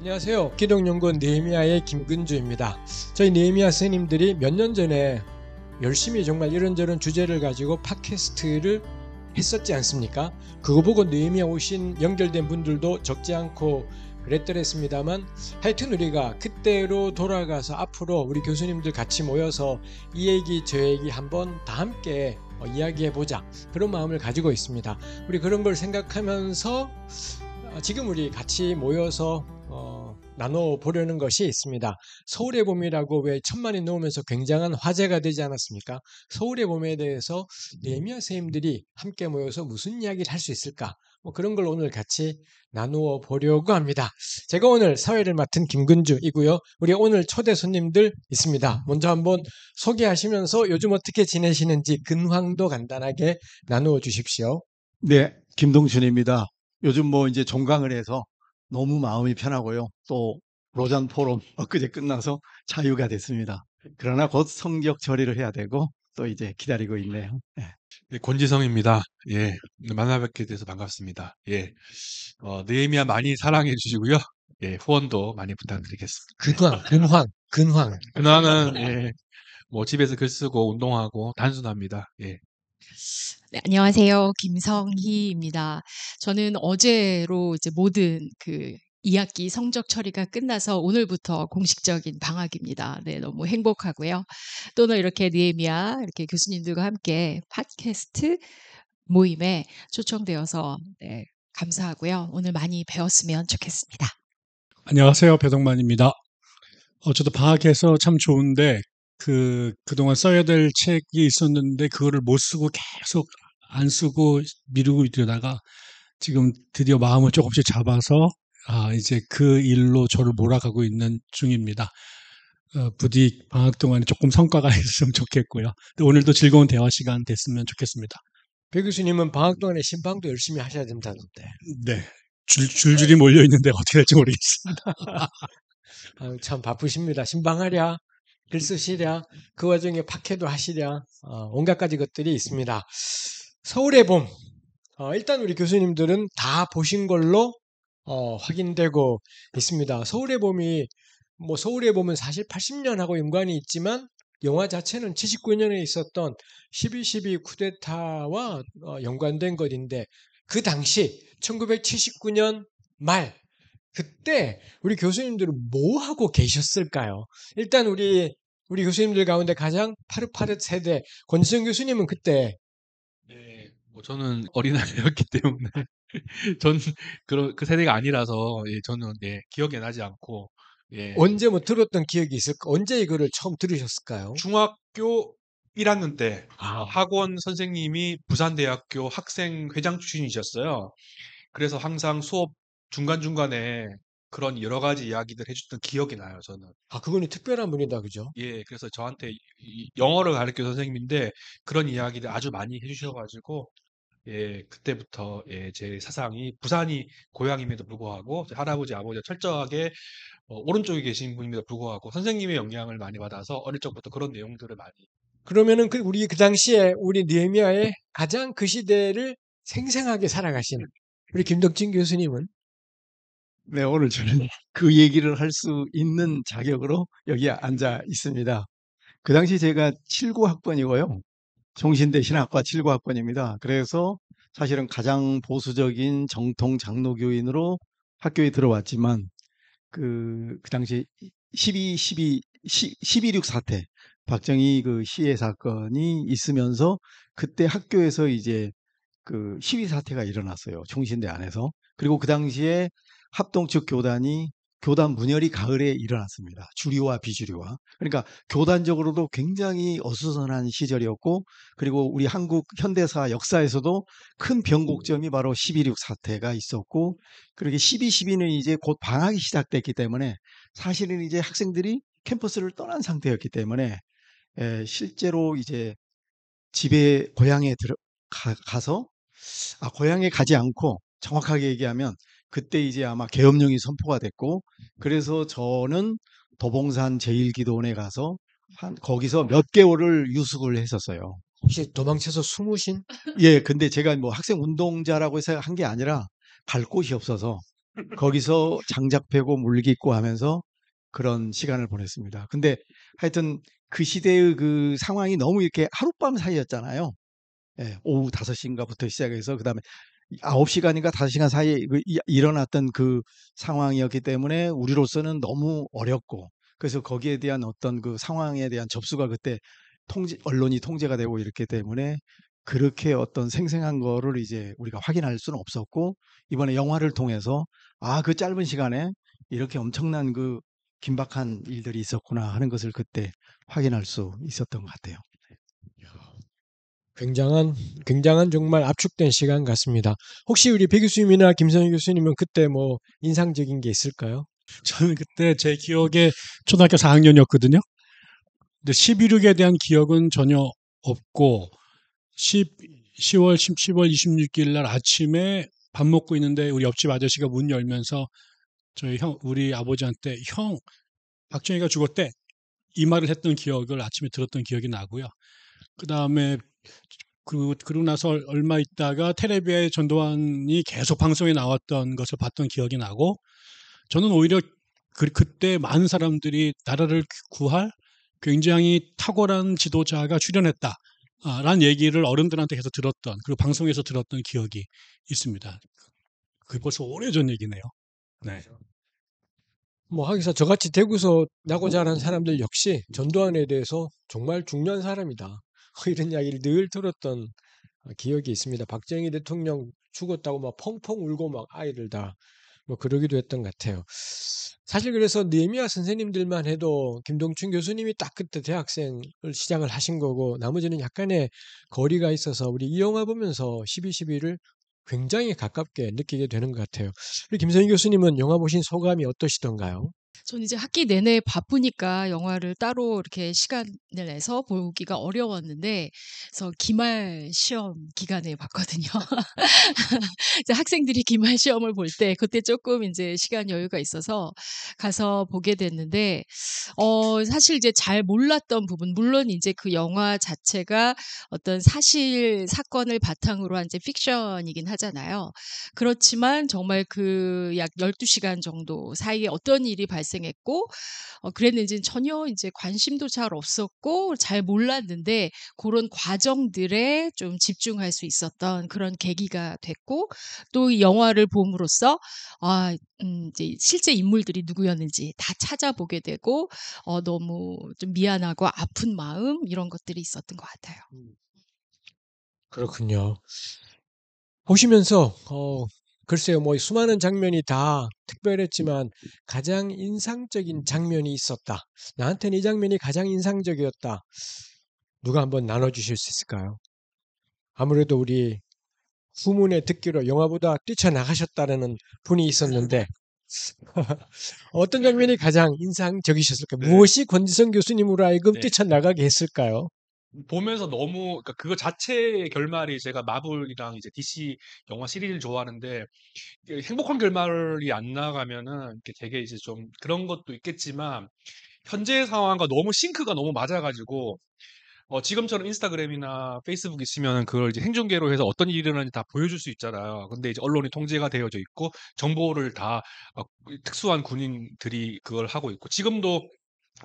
안녕하세요. 기록연구원 네미아의 이 김근주입니다. 저희 네미아 이 스님들이 몇 년 전에 열심히 정말 이런저런 주제를 가지고 팟캐스트를 했었지 않습니까? 그거 보고 네미아 이 오신 연결된 분들도 적지 않고 그랬더랬습니다만 하여튼 우리가 그때로 돌아가서 앞으로 우리 교수님들 같이 모여서 이 얘기 저 얘기 한번 다 함께 어, 이야기해보자 그런 마음을 가지고 있습니다. 우리 그런 걸 생각하면서 아, 지금 우리 같이 모여서 나눠 보려는 것이 있습니다. 서울의 봄이라고 왜 천만이 넘으면서 굉장한 화제가 되지 않았습니까? 서울의 봄에 대해서 예미야 선생님들이 함께 모여서 무슨 이야기를 할 수 있을까? 뭐 그런 걸 오늘 같이 나누어 보려고 합니다. 제가 오늘 사회를 맡은 김근주이고요. 우리 오늘 초대 손님들 있습니다. 먼저 한번 소개하시면서 요즘 어떻게 지내시는지 근황도 간단하게 나누어 주십시오. 네, 김동춘입니다. 요즘 뭐 이제 종강을 해서 너무 마음이 편하고요. 또 로잔 포럼 엊그제 끝나서 자유가 됐습니다. 그러나 곧 성격 처리를 해야 되고 또 이제 기다리고 있네요. 네. 네, 권지성입니다. 예, 네, 만나뵙게 돼서 반갑습니다. 예, 어, 느헤미야 많이 사랑해 주시고요. 예, 후원도 많이 부탁드리겠습니다. 네. 근황, 근황, 근황. 근황은 예, 뭐 집에서 글 쓰고 운동하고 단순합니다. 예, 네, 안녕하세요. 김성희입니다. 저는 어제로 이제 모든 그 2학기 성적 처리가 끝나서 오늘부터 공식적인 방학입니다. 네, 너무 행복하고요. 또는 이렇게 니에미아 이렇게 교수님들과 함께 팟캐스트 모임에 초청되어서 네, 감사하고요. 오늘 많이 배웠으면 좋겠습니다. 안녕하세요. 배동만입니다. 어, 저도 방학해서 참 좋은데 그, 그동안 써야 될 책이 있었는데 그거를 못 쓰고 계속 안 쓰고 미루고 이러다가 지금 드디어 마음을 조금씩 잡아서 아, 이제 그 일로 저를 몰아가고 있는 중입니다. 어, 부디 방학 동안에 조금 성과가 있으면 좋겠고요. 오늘도 즐거운 대화 시간 됐으면 좋겠습니다. 배 교수님은 방학 동안에 신방도 열심히 하셔야 된다는데. 네. 줄, 줄줄이 몰려 있는데 어떻게 될지 모르겠습니다. 아, 참 바쁘십니다. 신방하랴. 글쓰시랴, 그 와중에 파케도 하시랴, 어, 온갖 가지 것들이 있습니다. 서울의 봄. 어, 일단 우리 교수님들은 다 보신 걸로 어, 확인되고 있습니다. 서울의 봄이 뭐 서울의 봄은 사실 80년하고 연관이 있지만 영화 자체는 79년에 있었던 1212 쿠데타와 어, 연관된 것인데 그 당시 1979년 말 그때 우리 교수님들은 뭐 하고 계셨을까요? 일단 우리 우리 교수님들 가운데 가장 파릇파릇 세대 권지성 교수님은 그때 네, 뭐 저는 어린아이였기 때문에 전그그 세대가 아니라서 예, 저는 예, 네, 기억이 나지 않고 예. 언제 뭐 들었던 기억이 있을까? 언제 이거를 처음 들으셨을까요? 중학교 1학년 때 아. 학원 선생님이 부산대학교 학생 회장 출신이셨어요. 그래서 항상 수업 중간중간에 그런 여러 가지 음. 이야기들 해 줬던 기억이 나요 저는. 아 그분이 특별한 분이다 그죠? 예. 그래서 저한테 영어를 가르쳐 선생님인데 그런 이야기들 아주 많이 해 주셔 가지고 예 그때부터 예제 사상이 부산이 고향임에도 불구하고 할아버지 아버지가 철저하게 어 오른쪽에 계신 분임에도 불구하고 선생님의 영향을 많이 받아서 어릴 적부터 그런 내용들을 많이 그러면은 그 우리 그 당시에 우리 느헤미야의 가장 그 시대를 생생하게 살아가신 음. 우리 김덕진 교수님은 네, 오늘 저는 네. 그 얘기를 할 수 있는 자격으로 여기 앉아 있습니다. 그 당시 제가 7구 학번이고요. 종신대 신학과 7구 학번입니다. 그래서 사실은 가장 보수적인 정통 장로교인으로 학교에 들어왔지만 그, 그 당시 12, 12, 12.6 1 사태, 박정희 그 시해 사건이 있으면서 그때 학교에서 이제 그 시위 사태가 일어났어요. 총신대 안에서. 그리고 그 당시에 합동측 교단이 교단 분열이 가을에 일어났습니다. 주류와 비주류와. 그러니까 교단적으로도 굉장히 어수선한 시절이었고, 그리고 우리 한국 현대사 역사에서도 큰 변곡점이 바로 12.6 사태가 있었고, 그리고 12.12는 이제 곧 방학이 시작됐기 때문에 사실은 이제 학생들이 캠퍼스를 떠난 상태였기 때문에, 에, 예, 실제로 이제 집에, 고향에 들어, 가, 가서, 아, 고향에 가지 않고 정확하게 얘기하면 그때 이제 아마 계엄령이 선포가 됐고 그래서 저는 도봉산 제일기도원에 가서 한 거기서 몇 개월을 유숙을 했었어요. 혹시 도망쳐서 숨으신? 예, 근데 제가 뭐 학생 운동자라고 해서 한 게 아니라 갈 곳이 없어서 거기서 장작 패고 물기 있고 하면서 그런 시간을 보냈습니다. 근데 하여튼 그 시대의 그 상황이 너무 이렇게 하룻밤 사이였잖아요. 예, 오후 5시인가부터 시작해서 그다음에 9 시간인가 5 시간 사이에 그 일어났던 그 상황이었기 때문에 우리로서는 너무 어렵고 그래서 거기에 대한 어떤 그 상황에 대한 접수가 그때 통제 언론이 통제가 되고 이렇기 때문에 그렇게 어떤 생생한 거를 이제 우리가 확인할 수는 없었고 이번에 영화를 통해서 아 그 짧은 시간에 이렇게 엄청난 그 긴박한 일들이 있었구나 하는 것을 그때 확인할 수 있었던 것 같아요. 굉장한 굉장한 정말 압축된 시간 같습니다. 혹시 우리 백 교수님이나 김선희 교수님은 그때 뭐 인상적인 게 있을까요? 저는 그때 제 기억에 초등학교 4학년이었거든요. 근데 1 1육에 대한 기억은 전혀 없고 10, 10월 10, 10월 26일 날 아침에 밥 먹고 있는데 우리 옆집 아저씨가 문 열면서 저희 형 우리 아버지한테 형 박정희가 죽었대 이 말을 했던 기억을 아침에 들었던 기억이 나고요. 그 다음에 그리고 그러고 나서 얼마 있다가 테레비에 전두환이 계속 방송에 나왔던 것을 봤던 기억이 나고 저는 오히려 그, 그때 많은 사람들이 나라를 구할 굉장히 탁월한 지도자가 출연했다. 아, 라는 얘기를 어른들한테 계속 들었던 그리고 방송에서 들었던 기억이 있습니다. 그게 벌써 오래전 얘기네요. 네. 그렇죠. 뭐 하기사 저같이 대구서 나고 자란 사람들 역시 전두환에 대해서 정말 중요한 사람이다. 뭐 이런 이야기를 늘 들었던 어, 기억이 있습니다. 박정희 대통령 죽었다고 막 펑펑 울고 막 아이를 다뭐 그러기도 했던 것 같아요. 사실 그래서 느헤미야 선생님들만 해도 김동춘 교수님이 딱 그때 대학생을 시작을 하신 거고 나머지는 약간의 거리가 있어서 우리 이 영화 보면서 12.12를 굉장히 가깝게 느끼게 되는 것 같아요. 우리 김선희 교수님은 영화 보신 소감이 어떠시던가요? 전 이제 학기 내내 바쁘니까 영화를 따로 이렇게 시간을 내서 보기가 어려웠는데, 그래서 기말 시험 기간에 봤거든요. 이제 학생들이 기말 시험을 볼 때, 그때 조금 이제 시간 여유가 있어서 가서 보게 됐는데, 어, 사실 이제 잘 몰랐던 부분, 물론 이제 그 영화 자체가 어떤 사실 사건을 바탕으로 한 이제 픽션이긴 하잖아요. 그렇지만 정말 그 약 12시간 정도 사이에 어떤 일이 발생 발생했고 어, 그랬는지 전혀 이제 관심도 잘 없었고 잘 몰랐는데 그런 과정들에 좀 집중할 수 있었던 그런 계기가 됐고 또 이 영화를 봄으로써 아 음, 이제 실제 인물들이 누구였는지 다 찾아보게 되고 어, 너무 좀 미안하고 아픈 마음 이런 것들이 있었던 것 같아요. 음. 그렇군요. 보시면서 어, 글쎄요, 뭐 수많은 장면이 다 특별했지만 가장 인상적인 장면이 있었다. 나한테는 이 장면이 가장 인상적이었다. 누가 한번 나눠주실 수 있을까요? 아무래도 우리 후문에 듣기로 영화보다 뛰쳐나가셨다는 분이 있었는데 어떤 장면이 가장 인상적이셨을까요? 네. 무엇이 권지성 교수님으로 하여금 네. 뛰쳐나가게 했을까요? 보면서 너무 그러니까 그거 자체의 결말이 제가 마블이랑 이제 DC 영화 시리즈를 좋아하는데 행복한 결말이 안 나가면은 이렇게 되게 이제 좀 그런 것도 있겠지만 현재 상황과 너무 싱크가 너무 맞아가지고 어, 지금처럼 인스타그램이나 페이스북 있으면 은 그걸 이제 행중계로 해서 어떤 일이 일어나는지 다 보여줄 수 있잖아요. 근데 이제 언론이 통제가 되어져 있고 정보를 다 어, 특수한 군인들이 그걸 하고 있고 지금도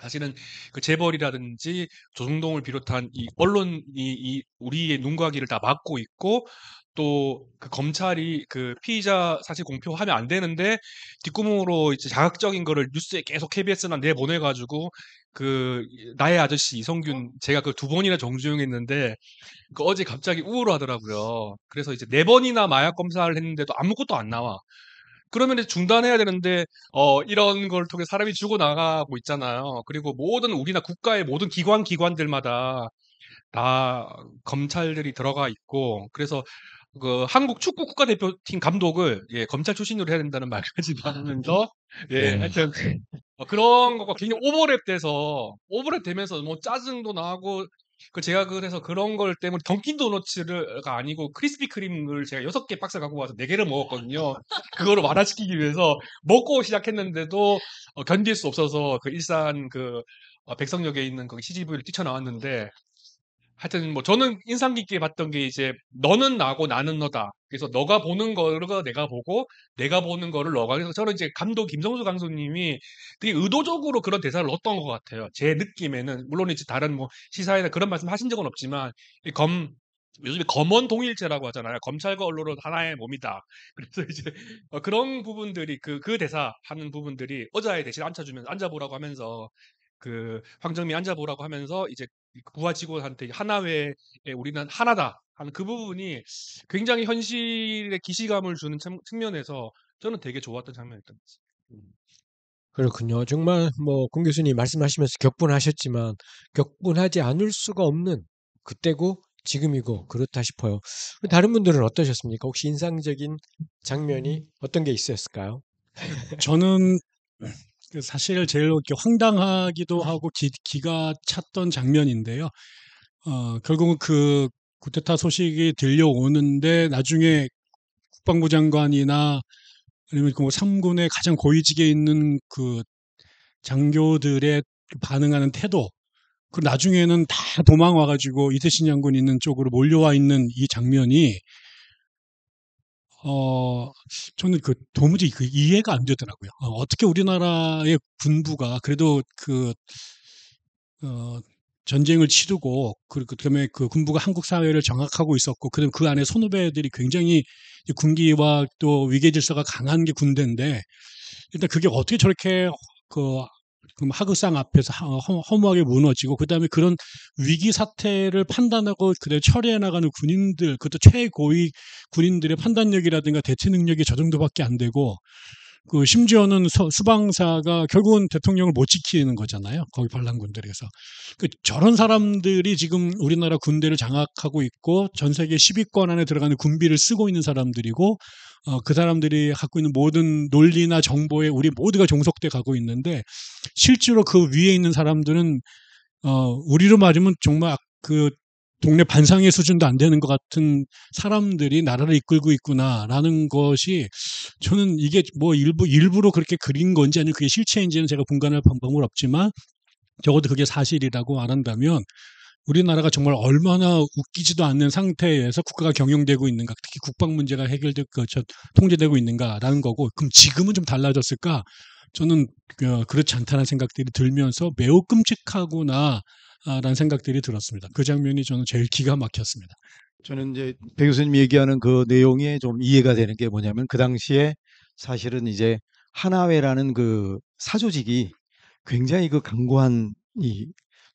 사실은 그 재벌이라든지 조중동을 비롯한 이 언론이 이 우리의 눈과 귀를 다 막고 있고 또 그 검찰이 그 피의자 사실 공표하면 안 되는데 뒷구멍으로 이제 자극적인 거를 뉴스에 계속 KBS나 내 보내가지고 그 나의 아저씨 이성균 제가 그 두 번이나 정주영 했는데 그 어제 갑자기 우울하더라고요. 그래서 이제 네 번이나 마약 검사를 했는데도 아무것도 안 나와. 그러면 이제 중단해야 되는데 어 이런 걸 통해 사람이 죽어 나가고 있잖아요. 그리고 모든 우리나 국가의 모든 기관 기관들마다 다 검찰들이 들어가 있고 그래서 그 한국 축구 국가대표팀 감독을 예, 검찰 출신으로 해야 된다는 말까지 아, 하면서 예, 네. 하여튼 어, 그런 것과 굉장히 오버랩돼서 오버랩되면서 뭐 짜증도 나고 그 제가 그래서 그런 걸 때문에 던킨 도너츠가 아니고 크리스피 크림을 제가 여섯 개 박스 갖고 와서 네 개를 먹었거든요. 그거를 완화시키기 위해서 먹고 시작했는데도 어, 견딜 수 없어서 그 일산 그 어, 백성역에 있는 그 CGV를 뛰쳐나왔는데 하여튼 뭐 저는 인상 깊게 봤던 게 이제 너는 나고 나는 너다. 그래서 너가 보는 거를 내가 보고 내가 보는 거를 너가 그래서 저는 이제 감독 김성수 강수님이 되게 의도적으로 그런 대사를 넣었던 것 같아요. 제 느낌에는 물론 이제 다른 뭐시사에나 그런 말씀 하신 적은 없지만 검 요즘에 검언 동일체라고 하잖아요. 검찰과 언론은 하나의 몸이다. 그래서 이제 어 그런 부분들이 그그 그 대사 하는 부분들이 어자에 대신 앉혀주면 서 앉아보라고 하면서 그 황정민 앉아보라고 하면서 이제 구하 직원한테 하나외에 우리는 하나다 하는 그 부분이 굉장히 현실의 기시감을 주는 측면에서 저는 되게 좋았던 장면이었던 것 같습니다. 음. 그렇군요. 정말 뭐 공 교수님 말씀하시면서 격분하셨지만 격분하지 않을 수가 없는 그때고 지금이고 그렇다 싶어요. 다른 분들은 어떠셨습니까? 혹시 인상적인 장면이 음. 어떤 게 있었을까요? 저는 그 사실 제일 황당하기도 네. 하고 기, 가 찼던 장면인데요. 어, 결국은 그 구테타 소식이 들려오는데 나중에 국방부 장관이나 아니면 그뭐 삼군의 가장 고위직에 있는 그 장교들의 그 반응하는 태도 그 나중에는 다 도망 와가지고 이태신 장군 있는 쪽으로 몰려와 있는 이 장면이 어, 저는 그 도무지 그 이해가 안 되더라고요. 어, 어 떻게 우리나라의 군부가 그래도 그, 어, 전쟁을 치르고 그리고 그다음에 그 군부가 한국 사회를 정확하고 있었고 그다음 에그 안에 선후배들이 굉장히 군기와 또 위계 질서가 강한 게 군대인데 일단 그게 어떻게 저렇게 그 그럼 하극상 앞에서 허무하게 무너지고 그다음에 그런 위기 사태를 판단하고 그대로 처리해 나가는 군인들 그것도 최고위 군인들의 판단력이라든가 대체 능력이 저 정도밖에 안 되고 그 심지어는 수방사가 결국은 대통령을 못 지키는 거잖아요. 거기 반란군들에서 그 저런 사람들이 지금 우리나라 군대를 장악하고 있고 전 세계 10위권 안에 들어가는 군비를 쓰고 있는 사람들이고 어, 그 사람들이 갖고 있는 모든 논리나 정보에 우리 모두가 종속돼 가고 있는데 실제로 그 위에 있는 사람들은 어, 우리로 말하면 정말 아, 그 동네 반상의 수준도 안 되는 것 같은 사람들이 나라를 이끌고 있구나라는 것이 저는 이게 뭐 일부 일부로 그렇게 그린 건지 아니면 그게 실체인지는 제가 분간할 방법은 없지만 적어도 그게 사실이라고 안 한다면 우리나라가 정말 얼마나 웃기지도 않는 상태에서 국가가 경영되고 있는가, 특히 국방 문제가 해결되고 통제되고 있는가라는 거고, 그럼 지금은 좀 달라졌을까? 저는 어, 그렇지 않다는 생각들이 들면서 매우 끔찍하구나. 아, 라는 생각들이 들었습니다. 그 장면이 저는 제일 기가 막혔습니다. 저는 이제 배 교수님 얘기하는 그 내용에 좀 이해가 되는 게 뭐냐면 그 당시에 사실은 이제 하나회라는 그 사조직이 굉장히 그 강고한 이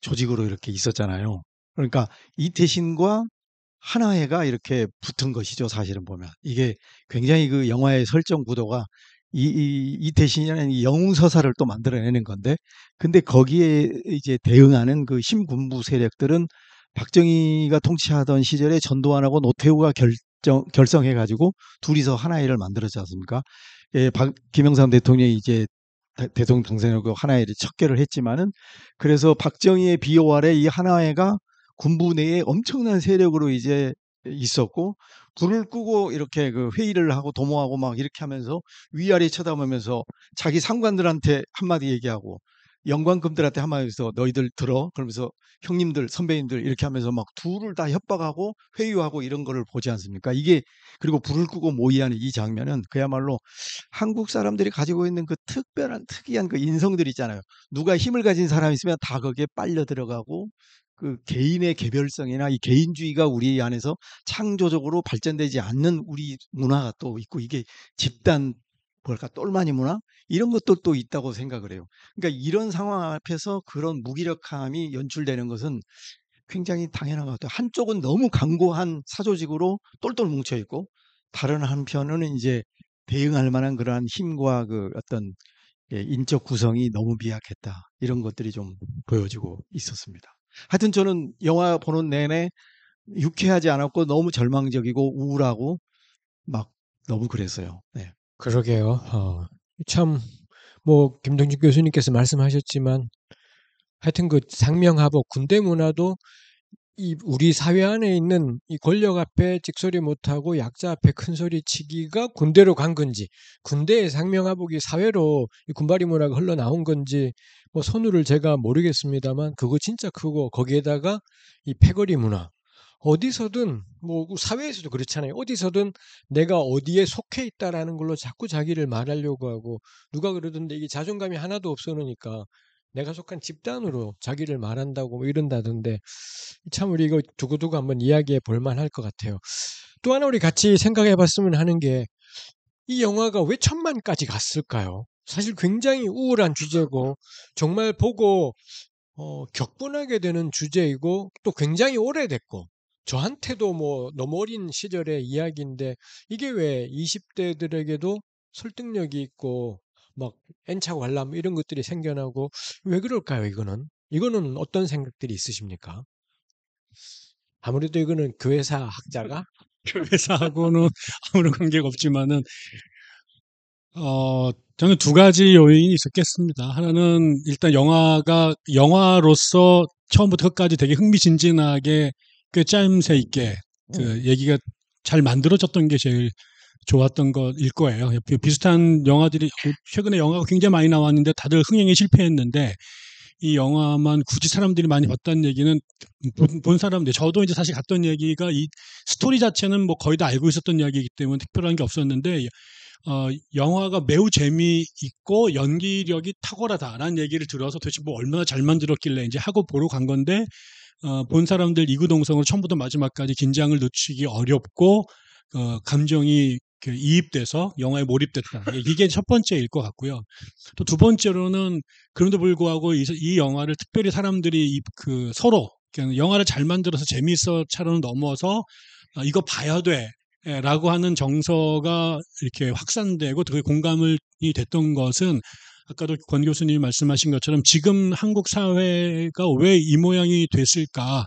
조직으로 이렇게 있었잖아요. 그러니까 이태신과 하나해가 이렇게 붙은 것이죠. 사실은 보면 이게 굉장히 그 영화의 설정 구도가 이, 이, 이태신이라는 영웅 서사를 또 만들어내는 건데, 근데 거기에 이제 대응하는 그 신군부 세력들은 박정희가 통치하던 시절에 전두환하고 노태우가 결정, 결성해가지고 둘이서 하나의를 만들었지 않습니까? 예, 박, 김영삼 대통령이 이제 대통령 당선이라하나의 그 척결을 했지만은 그래서 박정희의 비호 아래 이하나의가 군부 내에 엄청난 세력으로 이제 있었고 불을 끄고 이렇게 그 회의를 하고 도모하고 막 이렇게 하면서 위아래 쳐다보면서 자기 상관들한테 한마디 얘기하고 영광금들한테 한마디면서 너희들 들어 그러면서 형님들 선배님들 이렇게 하면서 막 둘을 다 협박하고 회유하고 이런 거를 보지 않습니까? 이게 그리고 불을 끄고 모의하는 이 장면은 그야말로 한국 사람들이 가지고 있는 그 특별한 특이한 그 인성들 있잖아요. 누가 힘을 가진 사람이 있으면 다 거기에 빨려 들어가고 그 개인의 개별성이나 이 개인주의가 우리 안에서 창조적으로 발전되지 않는 우리 문화가 또 있고 이게 집단 뭘까 똘마니 문화 이런 것도 또 있다고 생각을 해요. 그러니까 이런 상황 앞에서 그런 무기력함이 연출되는 것은 굉장히 당연한 것 같아요. 한쪽은 너무 강고한 사조직으로 똘똘 뭉쳐 있고 다른 한편은 이제 대응할 만한 그러한 힘과 그 어떤 예, 인적 구성이 너무 미약했다 이런 것들이 좀 보여지고 있었습니다. 하여튼 저는 영화 보는 내내 유쾌하지 않았고 너무 절망적이고 우울하고 막 너무 그랬어요. 네. 그러게요. 어. 참, 뭐, 김동준 교수님께서 말씀하셨지만, 하여튼 그 상명하복, 군대 문화도 이 우리 사회 안에 있는 이 권력 앞에 직소리 못하고 약자 앞에 큰 소리 치기가 군대로 간 건지, 군대의 상명하복이 사회로 군발이 문화가 흘러나온 건지, 뭐 선우를 제가 모르겠습니다만, 그거 진짜 크고, 거기에다가 이 패거리 문화, 어디서든 뭐 그 사회에서도 그렇잖아요. 어디서든 내가 어디에 속해 있다라는 걸로 자꾸 자기를 말하려고 하고 누가 그러던데 이게 자존감이 하나도 없으니까 어놓 내가 속한 집단으로 자기를 말한다고 뭐 이런다던데 참 우리 이거 두고두고 한번 이야기해 볼 만할 것 같아요. 또 하나 우리 같이 생각해 봤으면 하는 게 이 영화가 왜 천만까지 갔을까요? 사실 굉장히 우울한 주제고 정말 보고 어, 격분하게 되는 주제이고 또 굉장히 오래됐고 저한테도 뭐 너무 어린 시절의 이야기인데 이게 왜 20대들에게도 설득력이 있고 막 N차 관람 이런 것들이 생겨나고 왜 그럴까요 이거는? 이거는 어떤 생각들이 있으십니까? 아무래도 이거는 교회사 학자가 교회사하고는 아무런 관계가 없지만은 어 저는 두 가지 요인이 있었겠습니다. 하나는 일단 영화가 영화로서 처음부터 끝까지 되게 흥미진진하게 꽤 짜임새 있게 그 음. 얘기가 잘 만들어졌던 게 제일 좋았던 것일 거예요. 비슷한 영화들이 어, 최근에 영화가 굉장히 많이 나왔는데 다들 흥행에 실패했는데 이 영화만 굳이 사람들이 많이 봤다는 얘기는 본, 본 사람들 저도 이제 사실 갔던 얘기가 이 스토리 자체는 뭐 거의 다 알고 있었던 이야기이기 때문에 특별한 게 없었는데 어, 영화가 매우 재미있고 연기력이 탁월하다라는 얘기를 들어서 도대체 뭐 얼마나 잘 만들었길래 이제 하고 보러 간 건데 어, 본 사람들 이구동성으로 처음부터 마지막까지 긴장을 놓치기 어렵고 어, 감정이 그 이입돼서 영화에 몰입됐다. 이게 첫 번째일 것 같고요. 또 두 번째로는 그럼에도 불구하고 이, 이 영화를 특별히 사람들이 이, 그 서로 영화를 잘 만들어서 재미있어 차로는 넘어서 어, 이거 봐야 돼. 예, 라고 하는 정서가 이렇게 확산되고 되게 공감이 됐던 것은 아까도 권 교수님이 말씀하신 것처럼 지금 한국 사회가 왜 이 모양이 됐을까?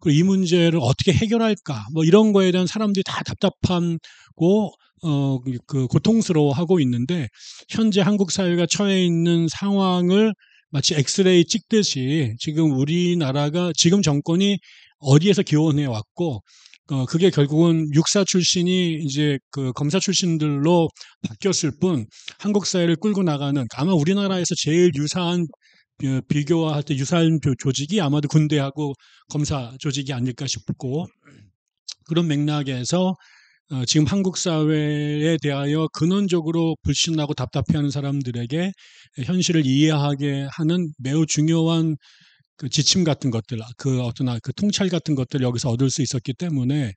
그리고 이 문제를 어떻게 해결할까? 뭐 이런 거에 대한 사람들이 다 답답하고 어, 그 고통스러워하고 있는데 현재 한국 사회가 처해 있는 상황을 마치 엑스레이 찍듯이 지금 우리나라가 지금 정권이 어디에서 기원해 왔고 어, 그게 결국은 육사 출신이 이제 그 검사 출신들로 바뀌었을 뿐 한국 사회를 끌고 나가는 아마 우리나라에서 제일 유사한 어, 비교할 때 유사한 조직이 아마도 군대하고 검사 조직이 아닐까 싶고 그런 맥락에서 어, 지금 한국 사회에 대하여 근원적으로 불신하고 답답해하는 사람들에게 현실을 이해하게 하는 매우 중요한 그 지침 같은 것들, 그 어떤 아, 그 통찰 같은 것들 여기서 얻을 수 있었기 때문에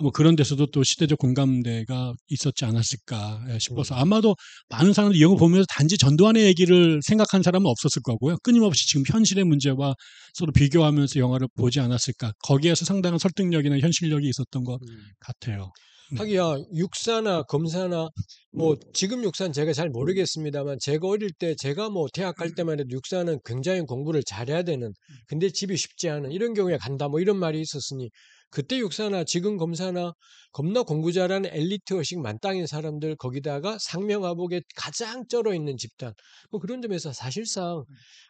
뭐 그런 데서도 또 시대적 공감대가 있었지 않았을까 예, 싶어서 음. 아마도 많은 사람들이 이걸 보면서 단지 전두환의 얘기를 생각한 사람은 없었을 거고요. 끊임없이 지금 현실의 문제와 서로 비교하면서 영화를 보지 않았을까. 거기에서 상당한 설득력이나 현실력이 있었던 것 음. 같아요. 음. 하기야 육사나 검사나 뭐 지금 육사는 제가 잘 모르겠습니다만 제가 어릴 때 제가 뭐 대학 갈 음. 때만 해도 육사는 굉장히 공부를 잘해야 되는 음. 근데 집이 쉽지 않은 이런 경우에 간다 뭐 이런 말이 있었으니 그때 육사나 지금 검사나 겁나 공부 잘하는 엘리트 의식 만땅인 사람들 거기다가 상명하복에 가장 쩔어 있는 집단 뭐 그런 점에서 사실상 음.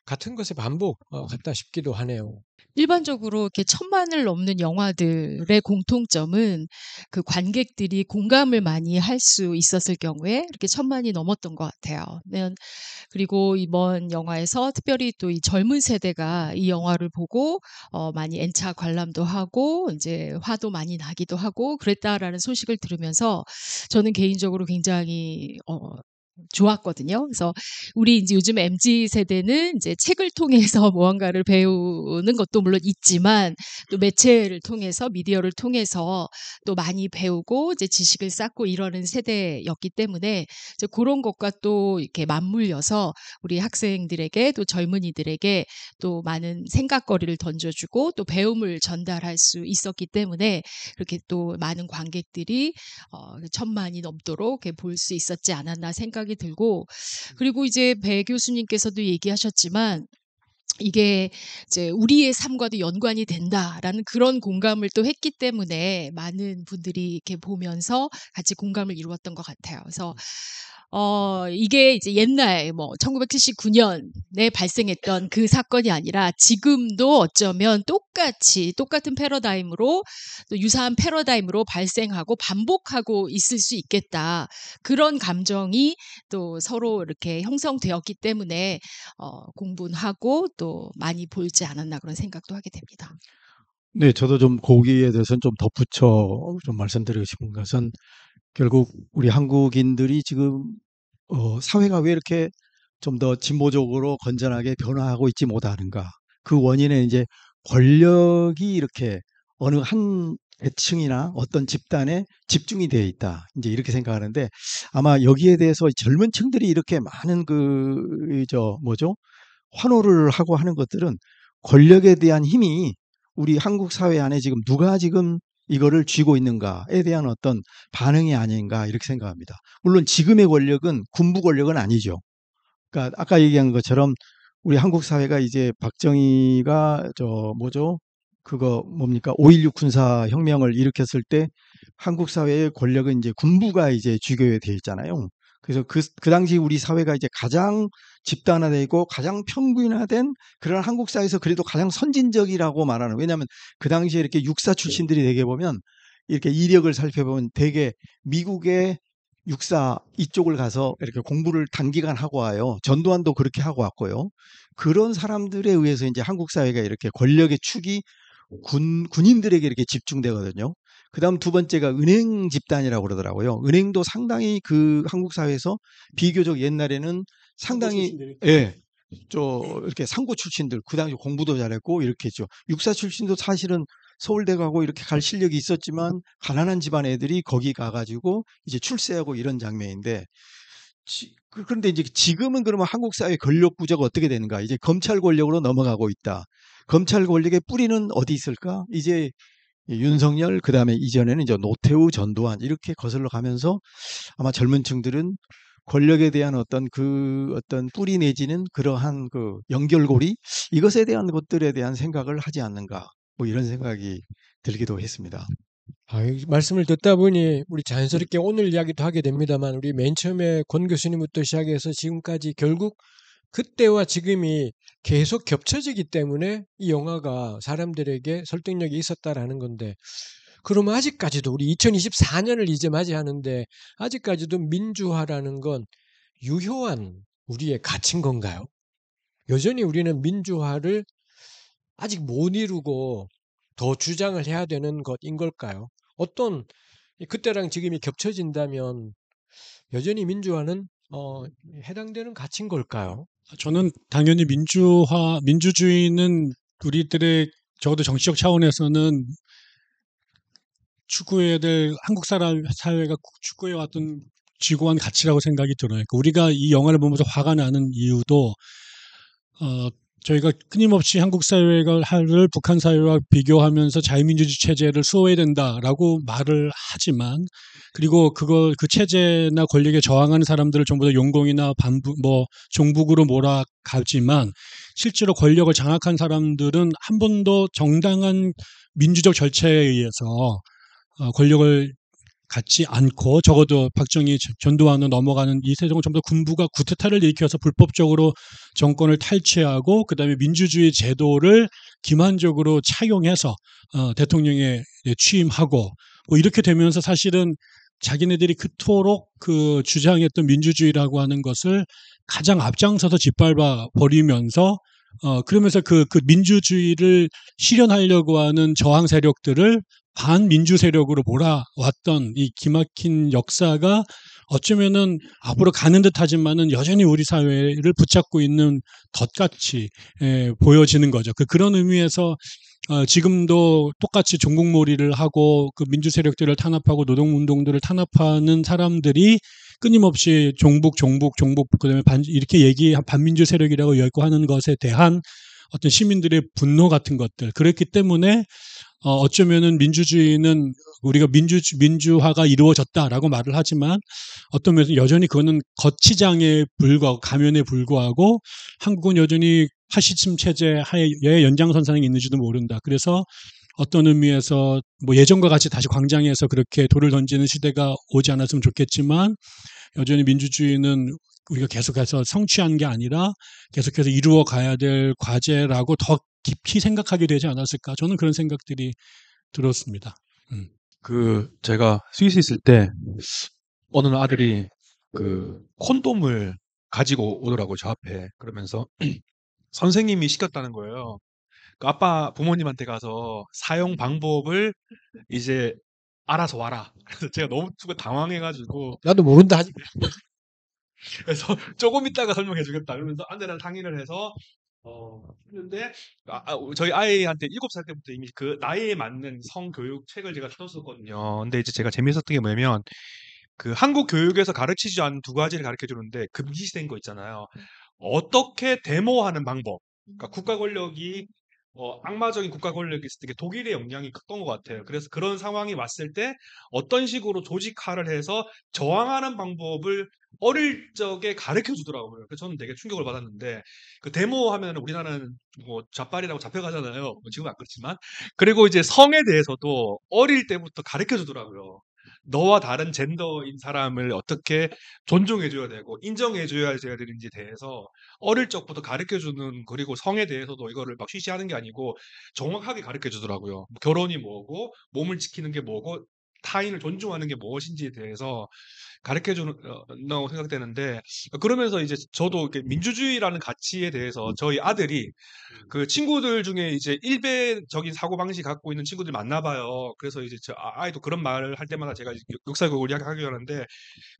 같은 것의 반복 어, 음. 같다 싶기도 하네요. 일반적으로 이렇게 천만을 넘는 영화들의 공통점은 그 관객들이 공감을 많이 할 수 있었을 경우에 이렇게 천만이 넘었던 것 같아요. 그리고 이번 영화에서 특별히 또 이 젊은 세대가 이 영화를 보고 어 많이 N차 관람도 하고 이제 화도 많이 나기도 하고 그랬다라는 소식을 들으면서 저는 개인적으로 굉장히 어, 좋았거든요. 그래서 우리 이제 요즘 MZ 세대는 이제 책을 통해서 무언가를 배우는 것도 물론 있지만 또 매체를 통해서 미디어를 통해서 또 많이 배우고 이제 지식을 쌓고 이러는 세대였기 때문에 이제 그런 것과 또 이렇게 맞물려서 우리 학생들에게 또 젊은이들에게 또 많은 생각거리를 던져주고 또 배움을 전달할 수 있었기 때문에 그렇게 또 많은 관객들이 어, 천만이 넘도록 볼 수 있었지 않았나 생각. 생각이 들고 음. 그리고 이제 배 교수님께서도 얘기하셨지만 이게 이제 우리의 삶과도 연관이 된다라는 그런 공감을 또 했기 때문에 많은 분들이 이렇게 보면서 같이 공감을 이루었던 것 같아요. 그래서 음. 어, 이게 이제 옛날 뭐 1979년에 발생했던 그 사건이 아니라 지금도 어쩌면 똑같이 똑같은 패러다임으로 또 유사한 패러다임으로 발생하고 반복하고 있을 수 있겠다. 그런 감정이 또 서로 이렇게 형성되었기 때문에 어, 공분하고 또 많이 보이지 않았나 그런 생각도 하게 됩니다. 네, 저도 좀 거기에 대해서는 좀 덧붙여 좀 말씀드리고 싶은 것은 결국 우리 한국인들이 지금 어, 사회가 왜 이렇게 좀 더 진보적으로 건전하게 변화하고 있지 못하는가. 그 원인은 이제 권력이 이렇게 어느 한 계층이나 어떤 집단에 집중이 되어 있다. 이제 이렇게 생각하는데 아마 여기에 대해서 젊은 층들이 이렇게 많은 그, 저, 뭐죠? 환호를 하고 하는 것들은 권력에 대한 힘이 우리 한국 사회 안에 지금 누가 지금 이거를 쥐고 있는가에 대한 어떤 반응이 아닌가 이렇게 생각합니다. 물론 지금의 권력은 군부 권력은 아니죠. 그러니까 아까 얘기한 것처럼 우리 한국 사회가 이제 박정희가 저 뭐죠? 그거 뭡니까? 5.16 군사 혁명을 일으켰을 때 한국 사회의 권력은 이제 군부가 이제 쥐고 돼 있잖아요. 그래서 그, 그 당시 우리 사회가 이제 가장 집단화되고 가장 평균화된 그런 한국 사회에서 그래도 가장 선진적이라고 말하는 왜냐하면 그 당시에 이렇게 육사 네. 출신들이 되게 보면 이렇게 이력을 살펴보면 되게 미국의 육사 이쪽을 가서 이렇게 공부를 단기간 하고 와요. 전두환도 그렇게 하고 왔고요. 그런 사람들에 의해서 이제 한국 사회가 이렇게 권력의 축이 군, 군인들에게 이렇게 집중되거든요. 그다음 두 번째가 은행 집단이라고 그러더라고요. 은행도 상당히 그 한국 사회에서 네. 비교적 옛날에는 상당히 예. 네. 저 이렇게 상고 출신들 그 당시 공부도 잘했고 이렇게 했죠. 육사 출신도 사실은 서울대 가고 이렇게 갈 실력이 있었지만 가난한 집안 애들이 거기 가가지고 이제 출세하고 이런 장면인데 지, 그, 그런데 이제 지금은 그러면 한국 사회 권력 구조가 어떻게 되는가? 이제 검찰 권력으로 넘어가고 있다. 검찰 권력의 뿌리는 어디 있을까? 이제 예, 윤석열 그다음에 이전에는 이제 노태우 전두환 이렇게 거슬러 가면서 아마 젊은 층들은 권력에 대한 어떤 그 어떤 뿌리 내지는 그러한 그 연결고리 이것에 대한 것들에 대한 생각을 하지 않는가 뭐 이런 생각이 들기도 했습니다. 아, 말씀을 듣다 보니 우리 자연스럽게 오늘 이야기도 하게 됩니다만 우리 맨 처음에 권 교수님부터 시작해서 지금까지 결국 그때와 지금이 계속 겹쳐지기 때문에 이 영화가 사람들에게 설득력이 있었다라는 건데 그럼 아직까지도 우리 2024년을 이제 맞이하는데 아직까지도 민주화라는 건 유효한 우리의 가치인 건가요? 여전히 우리는 민주화를 아직 못 이루고 더 주장을 해야 되는 것인 걸까요? 어떤 그때랑 지금이 겹쳐진다면 여전히 민주화는 어, 해당되는 가치인 걸까요? 저는 당연히 민주화, 민주주의는 우리들의 적어도 정치적 차원에서는 추구해야 될 한국 사람 사회가 추구해 왔던 지고한 가치라고 생각이 들어요. 그러니까 우리가 이 영화를 보면서 화가 나는 이유도 어, 저희가 끊임없이 한국 사회를 북한 사회와 비교하면서 자유민주주의 체제를 수호해야 된다라고 말을 하지만 그리고 그걸그 체제나 권력에 저항하는 사람들을 전부 다 용공이나 반부 뭐 종북으로 몰아가지만 실제로 권력을 장악한 사람들은 한 번도 정당한 민주적 절차에 의해서 어, 권력을 같지 않고 적어도 박정희 전두환으로 넘어가는 이세종은 전부 군부가 구태타를 일으켜서 불법적으로 정권을 탈취하고 그다음에 민주주의 제도를 기만적으로 착용해서 어, 대통령에 취임하고 뭐 이렇게 되면서 사실은 자기네들이 그토록 그 주장했던 민주주의라고 하는 것을 가장 앞장서서 짓밟아 버리면서 어, 그러면서 그, 그 민주주의를 실현하려고 하는 저항 세력들을 반민주 세력으로 몰아왔던 이 기막힌 역사가 어쩌면은 앞으로 가는 듯 하지만은 여전히 우리 사회를 붙잡고 있는 덫같이 에, 보여지는 거죠. 그 그런 의미에서 어, 지금도 똑같이 종국몰이를 하고 그 민주 세력들을 탄압하고 노동 운동들을 탄압하는 사람들이 끊임없이 종북, 종북, 종북 그다음에 반, 이렇게 얘기 반민주 세력이라고 열고 하는 것에 대한 어떤 시민들의 분노 같은 것들 그렇기 때문에 어, 어쩌면은 민주주의는 우리가 민주 민주화가 이루어졌다라고 말을 하지만 어떤 면에서 여전히 그거는 거치장에 불과 가면에 불과하고 한국은 여전히 파시즘 체제 하에 연장선상에 있는지도 모른다. 그래서 어떤 의미에서 뭐 예전과 같이 다시 광장에서 그렇게 돌을 던지는 시대가 오지 않았으면 좋겠지만 여전히 민주주의는 우리가 계속해서 성취한 게 아니라 계속해서 이루어 가야 될 과제라고 더 깊이 생각하게 되지 않았을까 저는 그런 생각들이 들었습니다. 음. 그 제가 스위스 있을 때 어느 아들이 그 콘돔을 가지고 오더라고요 저 앞에 그러면서 선생님이 시켰다는 거예요. 그 아빠 부모님한테 가서 사용 음. 방법을 이제 알아서 와라. 그래서 제가 너무 두고 당황해가지고 나도 모른다 하지. 그래서 조금 있다가 설명해 주겠다. 그러면서 안내랑 아, 상의를 해서 어 했는데 아, 아, 저희 아이한테 일곱 살 때부터 이미 그 나이에 맞는 성교육 책을 제가 찾았었거든요 근데 이제 제가 재미있었던 게 뭐냐면 그 한국 교육에서 가르치지 않은 두 가지를 가르쳐 주는데 금기시된 그 거 있잖아요. 음. 어떻게 데모하는 방법. 그러니까 음. 국가 권력이 어, 악마적인 국가 권력이 있을 때 독일의 영향이 컸던 것 같아요. 그래서 그런 상황이 왔을 때 어떤 식으로 조직화를 해서 저항하는 방법을 어릴 적에 가르쳐 주더라고요. 그래서 저는 되게 충격을 받았는데 그 데모 하면 우리나라는 뭐 자빨이라고 잡혀가잖아요. 뭐 지금 안 그렇지만 그리고 이제 성에 대해서도 어릴 때부터 가르쳐 주더라고요. 너와 다른 젠더인 사람을 어떻게 존중해줘야 되고 인정해줘야 돼야 되는지 대해서 어릴 적부터 가르쳐주는 그리고 성에 대해서도 이거를 막 쉬쉬하는 게 아니고 정확하게 가르쳐주더라고요. 결혼이 뭐고 몸을 지키는 게 뭐고 타인을 존중하는 게 무엇인지에 대해서 가르쳐 는다고 어, 생각되는데 그러면서 이제 저도 민주주의라는 가치에 대해서 음. 저희 아들이 음. 그 친구들 중에 이제 일배적인 사고 방식 갖고 있는 친구들 만나봐요. 그래서 이제 저 아, 아이도 그런 말을 할 때마다 제가 역사교육을 이야기하기로 하는데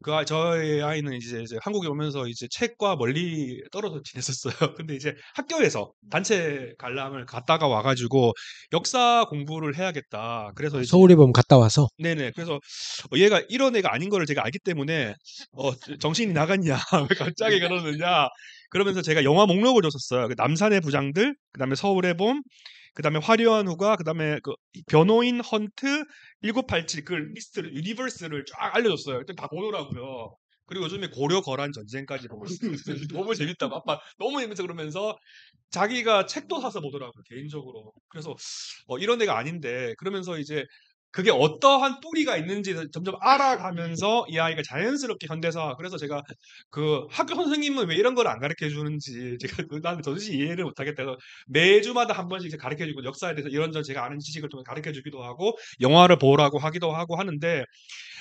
그 아, 저희 아이는 이제, 이제 한국에 오면서 이제 책과 멀리 떨어져 지냈었어요. 근데 이제 학교에서 음. 단체 관람을 갔다가 와가지고 역사 공부를 해야겠다. 그래서 아, 서울에 보면 갔다 와서 네 네네. 그래서 어, 얘가 이런 애가 아닌 거를 제가 알기 때문에 어, 정신이 나갔냐? 왜 갑자기 그러느냐? 그러면서 제가 영화 목록을 줬었어요. 그 남산의 부장들, 그다음에 서울의 봄, 그다음에 화려한 후가, 그다음에 그 변호인 헌트 1987그 리스트를 유니버스를 쫙 알려줬어요. 일단 다 보더라고요. 그리고 요즘에 고려 거란 전쟁까지 보고 있어요. 너무 재밌다고 아빠 너무 재밌어 그러면서 자기가 책도 사서 보더라고요 개인적으로. 그래서 어, 이런 애가 아닌데 그러면서 이제 그게 어떠한 뿌리가 있는지 점점 알아가면서 이 아이가 자연스럽게 현대사 그래서 제가 그 학교 선생님은 왜 이런 걸 안 가르쳐 주는지 제가 그 나는 도저히 이해를 못하겠다서 매주마다 한 번씩 가르쳐 주고 역사에 대해서 이런저런 제가 아는 지식을 통해 가르쳐 주기도 하고 영화를 보라고 하기도 하고 하는데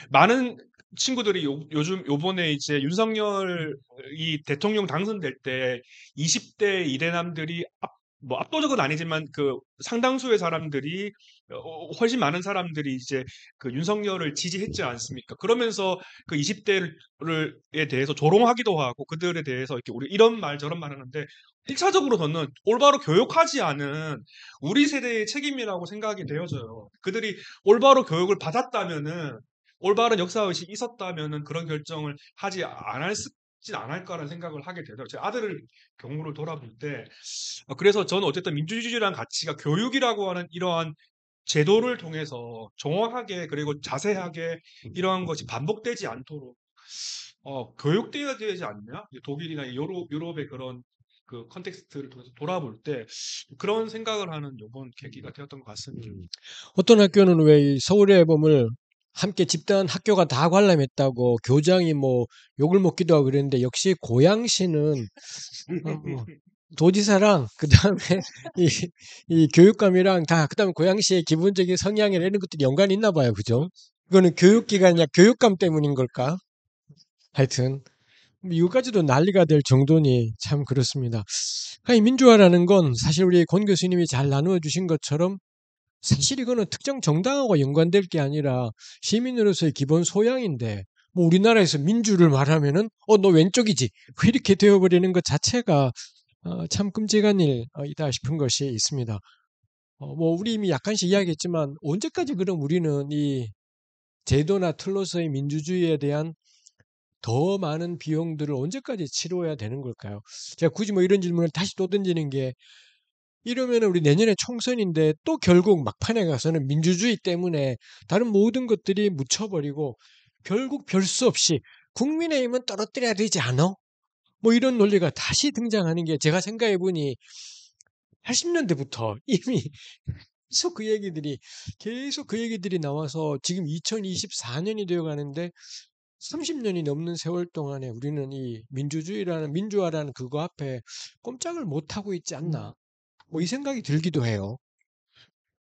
많은 친구들이 요, 요즘 요번에 이제 윤석열이 대통령 당선될 때 20대 이대남들이 앞뭐 압도적은 아니지만 그 상당수의 사람들이 어, 어, 어, 훨씬 많은 사람들이 이제 그 윤석열을 지지했지 않습니까? 그러면서 그 20대를에 대해서 조롱하기도 하고 그들에 대해서 이렇게 우리 이런 말 저런 말 하는데 1차적으로 저는 올바로 교육하지 않은 우리 세대의 책임이라고 생각이 되어져요. 그들이 올바로 교육을 받았다면은 올바른 역사의식이 있었다면은 그런 결정을 하지 않았을 하지 않을까라는 생각을 하게 되더라고요. 제 아들을 경우를 돌아볼 때 어, 그래서 저는 어쨌든 민주주의라는 가치가 교육이라고 하는 이러한 제도를 통해서 정확하게 그리고 자세하게 이러한 것이 반복되지 않도록 어, 교육되어야 되지 않냐? 독일이나 유럽, 유럽의 그런 그 컨텍스트를 통해서 돌아볼 때 그런 생각을 하는 요번 계기가 음. 되었던 것 같습니다. 음. 어떤 학교는 왜 이 서울의 앨범을 함께 집단 학교가 다 관람했다고 교장이 뭐 욕을 먹기도 하고 그랬는데 역시 고양시는 어, 뭐 도지사랑 그다음에 이, 이 교육감이랑 다 그다음에 고양시의 기본적인 성향이나 이런 것들이 연관이 있나 봐요 그죠 이거는 교육기관이냐 교육감 때문인 걸까 하여튼 이거까지도 난리가 될 정도니 참 그렇습니다. 이 민주화라는 건 사실 우리 권 교수님이 잘 나누어 주신 것처럼 사실 이거는 특정 정당하고 연관될 게 아니라 시민으로서의 기본 소양인데 뭐 우리나라에서 민주를 말하면은 어 너 왼쪽이지 그 이렇게 되어버리는 것 자체가 어, 참 끔찍한 일이다 싶은 것이 있습니다. 어, 뭐 우리 이미 약간씩 이야기했지만 언제까지 그럼 우리는 이 제도나 틀로서의 민주주의에 대한 더 많은 비용들을 언제까지 치러야 되는 걸까요? 제가 굳이 뭐 이런 질문을 다시 또 던지는 게 이러면 우리 내년에 총선인데 또 결국 막판에 가서는 민주주의 때문에 다른 모든 것들이 묻혀버리고 결국 별 수 없이 국민의힘은 떨어뜨려야 되지 않아뭐 이런 논리가 다시 등장하는 게 제가 생각해 보니 80년대부터 이미 계속 그 얘기들이 계속 그 얘기들이 나와서 지금 2024년이 되어 가는데 30년이 넘는 세월 동안에 우리는 이 민주주의라는 민주화라는 그거 앞에 꼼짝을 못 하고 있지 않나. 뭐이 생각이 들기도 해요.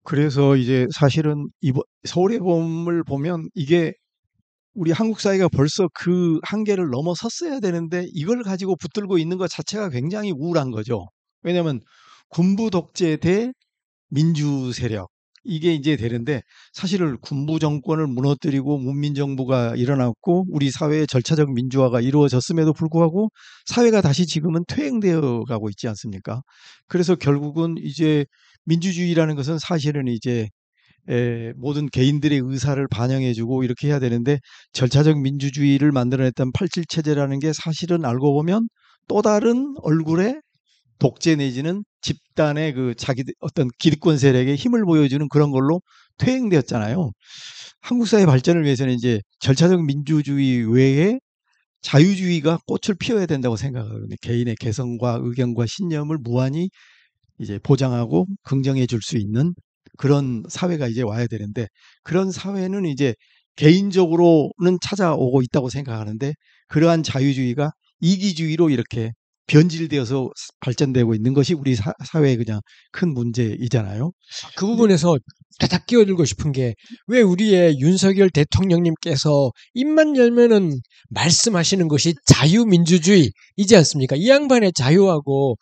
그래서 이제 사실은 이번 서울의 봄을 보면 이게 우리 한국 사회가 벌써 그 한계를 넘어섰어야 되는데 이걸 가지고 붙들고 있는 것 자체가 굉장히 우울한 거죠. 왜냐하면 군부 독재 대 민주 세력 이게 이제 되는데 사실은 군부 정권을 무너뜨리고 문민 정부가 일어났고 우리 사회의 절차적 민주화가 이루어졌음에도 불구하고 사회가 다시 지금은 퇴행되어 가고 있지 않습니까? 그래서 결국은 이제 민주주의라는 것은 사실은 이제 에, 모든 개인들의 의사를 반영해주고 이렇게 해야 되는데 절차적 민주주의를 만들어냈던 87체제라는 게 사실은 알고 보면 또 다른 얼굴의 독재 내지는 집단의 그 자기 어떤 기득권 세력의 힘을 보여주는 그런 걸로 퇴행되었잖아요. 한국 사회 발전을 위해서는 이제 절차적 민주주의 외에 자유주의가 꽃을 피워야 된다고 생각하거든요. 개인의 개성과 의견과 신념을 무한히 이제 보장하고 긍정해 줄 수 있는 그런 사회가 이제 와야 되는데 그런 사회는 이제 개인적으로는 찾아오고 있다고 생각하는데 그러한 자유주의가 이기주의로 이렇게 변질되어서 발전되고 있는 것이 우리 사, 회의 그냥 큰 문제이잖아요. 그 부분에서 대답 끼어들고 싶은 게 왜 우리의 윤석열 대통령님께서 입만 열면은 말씀하시는 것이 자유민주주의이지 않습니까? 이 양반의 자유하고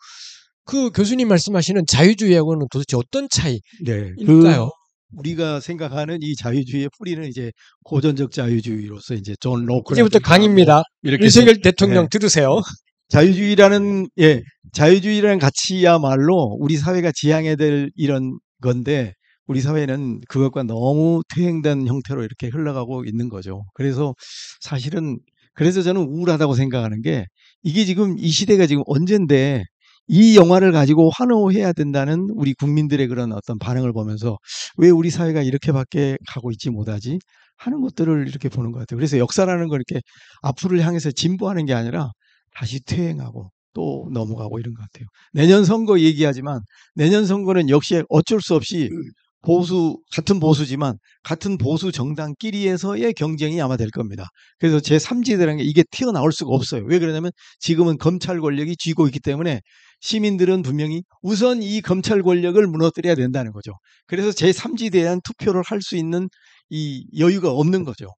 그 교수님 말씀하시는 자유주의하고는 도대체 어떤 차이일까요? 네, 그... 우리가 생각하는 이 자유주의의 뿌리는 이제 고전적 자유주의로서 이제 존 로크 이제부터 강입니다. 이렇게 윤석열 대통령 네. 들으세요. 자유주의라는 예 자유주의라는 가치야말로 우리 사회가 지향해야 될 이런 건데 우리 사회는 그것과 너무 퇴행된 형태로 이렇게 흘러가고 있는 거죠. 그래서 사실은 그래서 저는 우울하다고 생각하는 게 이게 지금 이 시대가 지금 언젠데 이 영화를 가지고 환호해야 된다는 우리 국민들의 그런 어떤 반응을 보면서 왜 우리 사회가 이렇게밖에 가고 있지 못하지 하는 것들을 이렇게 보는 것 같아요. 그래서 역사라는 걸 이렇게 앞으로 향해서 진보하는 게 아니라 다시 퇴행하고 또 넘어가고 이런 것 같아요. 내년 선거 얘기하지만 내년 선거는 역시 어쩔 수 없이 음. 보수 같은 보수지만 같은 보수 정당끼리에서의 경쟁이 아마 될 겁니다. 그래서 제 3지대라는 게 이게 튀어나올 수가 없어요. 왜 그러냐면 지금은 검찰 권력이 쥐고 있기 때문에 시민들은 분명히 우선 이 검찰 권력을 무너뜨려야 된다는 거죠. 그래서 제 3지대에 대한 투표를 할 수 있는 이 여유가 없는 거죠.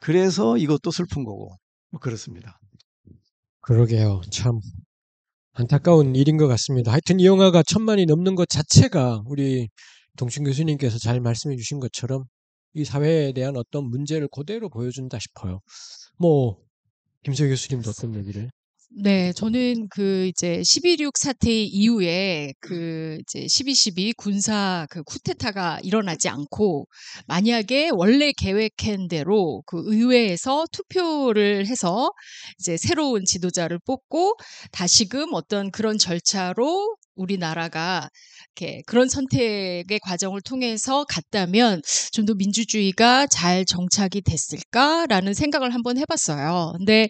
그래서 이것도 슬픈 거고 뭐 그렇습니다. 그러게요. 참 안타까운 일인 것 같습니다. 하여튼 이 영화가 천만이 넘는 것 자체가 우리 동춘 교수님께서 잘 말씀해 주신 것처럼 이 사회에 대한 어떤 문제를 그대로 보여준다 싶어요. 뭐김세희 교수님도 어떤 얘기를 네, 저는 그 이제 12.6 사태 이후에 그 이제 12.12 군사 그 쿠데타가 일어나지 않고 만약에 원래 계획한 대로 그 의회에서 투표를 해서 이제 새로운 지도자를 뽑고 다시금 어떤 그런 절차로 우리나라가 이렇게 그런 선택의 과정을 통해서 갔다면 좀 더 민주주의가 잘 정착이 됐을까라는 생각을 한번 해봤어요. 근데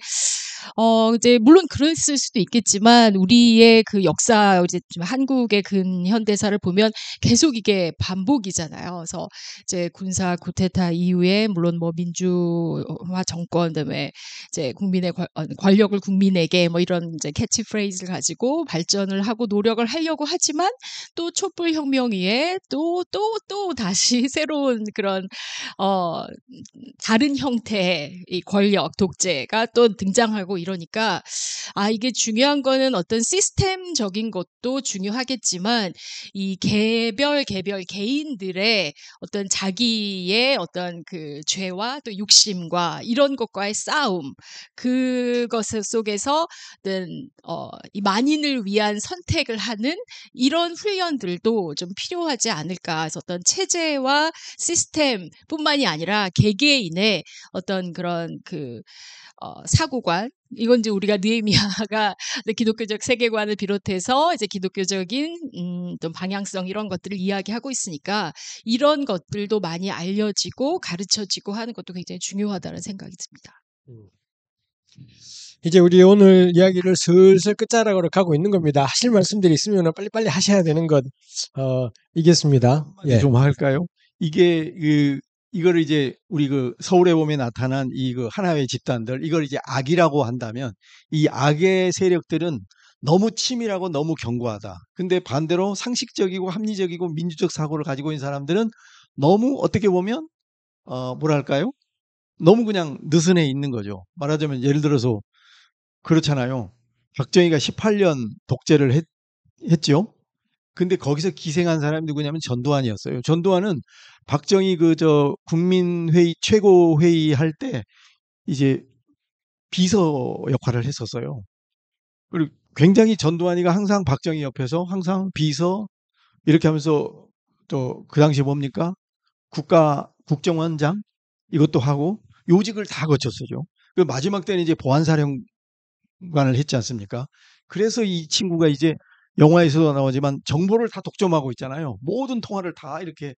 어 이제 물론 그랬을 수도 있겠지만 우리의 그 역사 이제 좀 한국의 근현대사를 보면 계속 이게 반복이잖아요. 그래서 이제 군사 구테타 이후에 물론 뭐 민주화 정권 때문에 이제 국민의 어, 권, 력을 국민에게 뭐 이런 이제 캐치프레이즈를 가지고 발전을 하고 노력을 하려고 하지만 또 촛불 혁명 위에 또 또 또 다시 새로운 그런 어 다른 형태의 이 권력 독재가 또 등장하고 이러니까 아 이게 중요한 거는 어떤 시스템적인 것도 중요하겠지만 이 개별 개별 개인들의 어떤 자기의 어떤 그 죄와 또 욕심과 이런 것과의 싸움 그것 속에서 어 어, 이 만인을 위한 선택을 하는 않은 이런 훈련들도 좀 필요하지 않을까. 그서 어떤 체제와 시스템뿐만이 아니라 개개인의 어떤 그런 그 어, 사고관 이건 이제 우리가 느헤미아가 네, 기독교적 세계관을 비롯해서 이제 기독교적인 음, 좀 방향성 이런 것들을 이야기하고 있으니까 이런 것들도 많이 알려지고 가르쳐지고 하는 것도 굉장히 중요하다는 생각이 듭니다. 음. 이제 우리 오늘 이야기를 슬슬 끝자락으로 가고 있는 겁니다. 하실 말씀들이 있으면 빨리빨리 하셔야 되는 것, 어, 이겠습니다. 예. 좀 할까요? 이게 그, 이걸 이제 우리 그 서울에 보면 나타난 이 그 하나의 집단들, 이걸 이제 악이라고 한다면 이 악의 세력들은 너무 치밀하고 너무 견고하다. 근데 반대로 상식적이고 합리적이고 민주적 사고를 가지고 있는 사람들은 너무 어떻게 보면 어 뭐랄까요? 너무 그냥 느슨해 있는 거죠. 말하자면 예를 들어서 그렇잖아요. 박정희가 18년 독재를 했, 했죠. 근데 거기서 기생한 사람이 누구냐면 전두환이었어요. 전두환은 박정희 그 저 국민회의 최고 회의 할 때 이제 비서 역할을 했었어요. 그리고 굉장히 전두환이가 항상 박정희 옆에서 항상 비서 이렇게 하면서 또 그 당시 뭡니까 국가 국정원장 이것도 하고 요직을 다 거쳤어요. 그 마지막 때는 이제 보안사령관을 했지 않습니까? 그래서 이 친구가 이제 영화에서도 나오지만 정보를 다 독점하고 있잖아요. 모든 통화를 다 이렇게 에,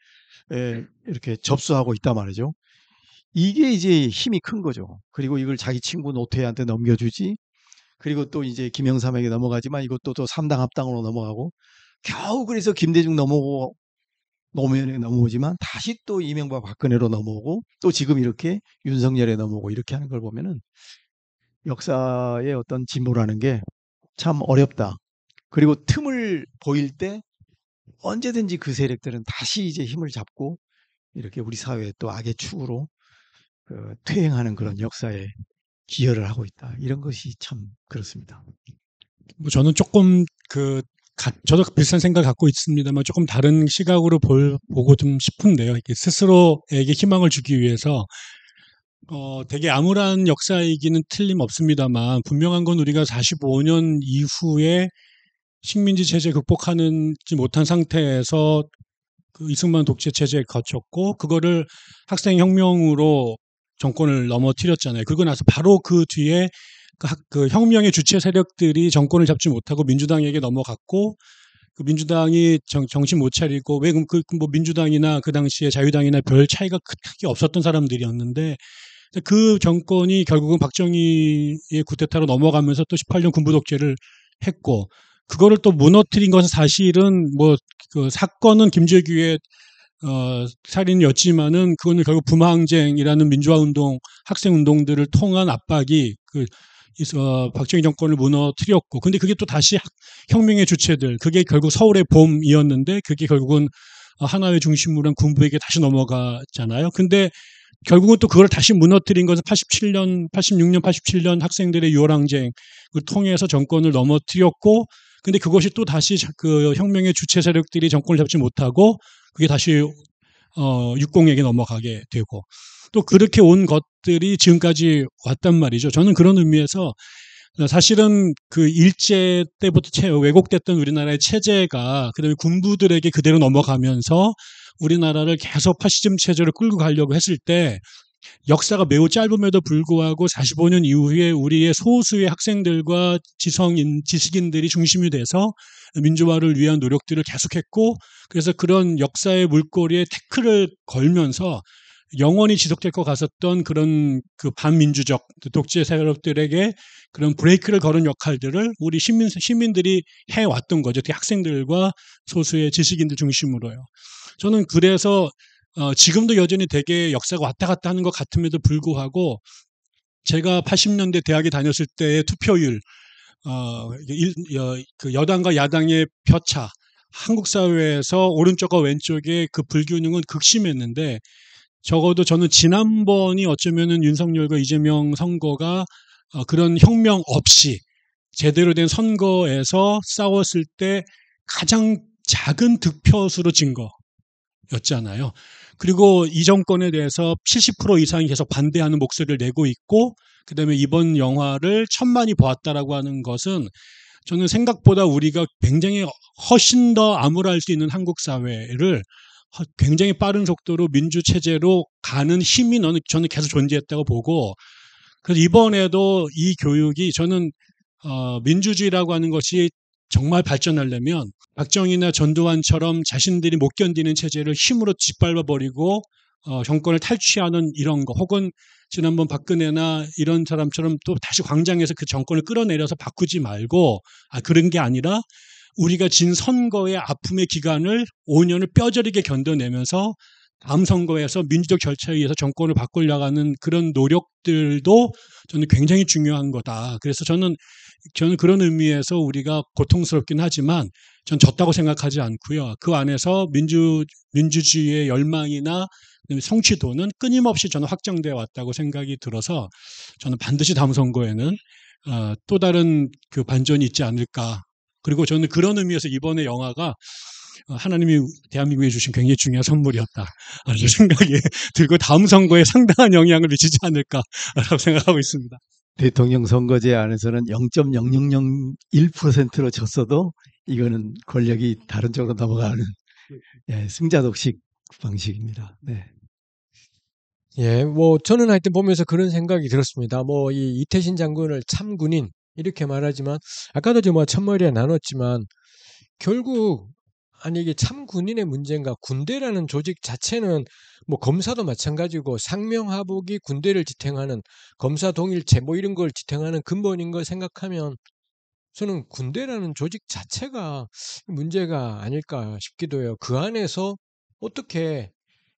예, 이렇게 접수하고 있단 말이죠. 이게 이제 힘이 큰 거죠. 그리고 이걸 자기 친구 노태한테 넘겨주지. 그리고 또 이제 김영삼에게 넘어가지만 이것도 또 삼당 합당으로 넘어가고 겨우 그래서 김대중 넘어오고 노무현에 넘어오지만 다시 또 이명박 박근혜로 넘어오고 또 지금 이렇게 윤석열에 넘어오고 이렇게 하는 걸 보면은 역사의 어떤 진보라는 게 참 어렵다. 그리고 틈을 보일 때 언제든지 그 세력들은 다시 이제 힘을 잡고 이렇게 우리 사회에 또 악의 축으로 그 퇴행하는 그런 역사에 기여를 하고 있다. 이런 것이 참 그렇습니다. 뭐 저는 조금 그 저도 비슷한 생각을 갖고 있습니다만 조금 다른 시각으로 볼, 보고 좀 싶은데요. 스스로에게 희망을 주기 위해서 어, 되게 암울한 역사이기는 틀림없습니다만 분명한 건 우리가 45년 이후에 식민지 체제 극복하는지 못한 상태에서 그 이승만 독재 체제에 거쳤고 그거를 학생 혁명으로 정권을 넘어뜨렸잖아요. 그리고 나서 바로 그 뒤에 그, 그 혁명의 주체 세력들이 정권을 잡지 못하고 민주당에게 넘어갔고 그 민주당이 정, 정신 못 차리고 왜 그럼 그뭐 그 민주당이나 그 당시에 자유당이나 별 차이가 크게 없었던 사람들이었는데 그 정권이 결국은 박정희의 구태타로 넘어가면서 또 18년 군부 독재를 했고 그거를 또 무너뜨린 것은 사실은 뭐 그 사건은 김재규의 어, 살인이었지만은 그거는 결국 부마항쟁이라는 민주화 운동, 학생 운동들을 통한 압박이 그 어, 박정희 정권을 무너뜨렸고 근데 그게 또 다시 혁명의 주체들 그게 결국 서울의 봄이었는데 그게 결국은 어, 하나의 중심으로 한 군부에게 다시 넘어가잖아요. 근데 결국은 또 그걸 다시 무너뜨린 것은 87년, 86년, 87년 학생들의 6월 항쟁을 통해서 정권을 넘어뜨렸고 근데 그것이 또 다시 그 혁명의 주체 세력들이 정권을 잡지 못하고 그게 다시 어, 육공에게 넘어가게 되고 또 그렇게 온 것들이 지금까지 왔단 말이죠. 저는 그런 의미에서 사실은 그 일제 때부터 왜곡됐던 우리나라의 체제가 그다음에 군부들에게 그대로 넘어가면서 우리나라를 계속 파시즘 체제로 끌고 가려고 했을 때 역사가 매우 짧음에도 불구하고 45년 이후에 우리의 소수의 학생들과 지성인 지식인들이 중심이 돼서 민주화를 위한 노력들을 계속했고 그래서 그런 역사의 물꼬리에 태클을 걸면서 영원히 지속될 것 같았던 그런 그 반민주적 독재 세력들에게 그런 브레이크를 걸은 역할들을 우리 시민 시민들이 해왔던 거죠. 특히 학생들과 소수의 지식인들 중심으로요. 저는 그래서 어, 지금도 여전히 되게 역사가 왔다 갔다 하는 것 같음에도 불구하고 제가 80년대 대학에 다녔을 때의 투표율, 어, 일, 여, 그 여당과 야당의 표차, 한국 사회에서 오른쪽과 왼쪽의 그 불균형은 극심했는데 적어도 저는 지난번이 어쩌면은 윤석열과 이재명 선거가 어, 그런 혁명 없이 제대로 된 선거에서 싸웠을 때 가장 작은 득표수로 진 거였잖아요. 그리고 이 정권에 대해서 70% 이상이 계속 반대하는 목소리를 내고 있고, 그 다음에 이번 영화를 천만이 보았다라고 하는 것은 저는 생각보다 우리가 굉장히 훨씬 더 암울할 수 있는 한국 사회를 아, 굉장히 빠른 속도로 민주체제로 가는 힘이 저는 계속 존재했다고 보고 그래서 이번에도 이 교육이 저는 어, 민주주의라고 하는 것이 정말 발전하려면 박정희나 전두환처럼 자신들이 못 견디는 체제를 힘으로 짓밟아 버리고 어, 정권을 탈취하는 이런 거 혹은 지난번 박근혜나 이런 사람처럼 또 다시 광장에서 그 정권을 끌어내려서 바꾸지 말고 아 그런 게 아니라 우리가 진 선거의 아픔의 기간을 5년을 뼈저리게 견뎌내면서 다음 선거에서 민주적 절차에 의해서 정권을 바꾸려고 하는 그런 노력들도 저는 굉장히 중요한 거다. 그래서 저는 저는 그런 의미에서 우리가 고통스럽긴 하지만 전 졌다고 생각하지 않고요. 그 안에서 민주 민주주의의 열망이나 성취도는 끊임없이 저는 확장어 왔다고 생각이 들어서 저는 반드시 다음 선거에는 어, 또 다른 그 반전이 있지 않을까 그리고 저는 그런 의미에서 이번에 영화가 어, 하나님이 대한민국에 주신 굉장히 중요한 선물이었다라는 예. 생각이 들고 다음 선거에 상당한 영향을 미치지 않을까라고 생각하고 있습니다. 대통령 선거제 안에서는 0.0001%로 졌어도 이거는 권력이 다른 쪽으로 넘어가는 예, 승자독식 방식입니다. 네. 예, 뭐 저는 하여튼 보면서 그런 생각이 들었습니다. 뭐 이 이태신 장군을 참군인 이렇게 말하지만 아까도 제가 뭐 첫머리에 나눴지만 결국 아니 이게 참 군인의 문제인가 군대라는 조직 자체는 뭐 검사도 마찬가지고 상명하복이 군대를 지탱하는 검사 동일체 뭐 이런 걸 지탱하는 근본인 걸 생각하면 저는 군대라는 조직 자체가 문제가 아닐까 싶기도 해요. 그 안에서 어떻게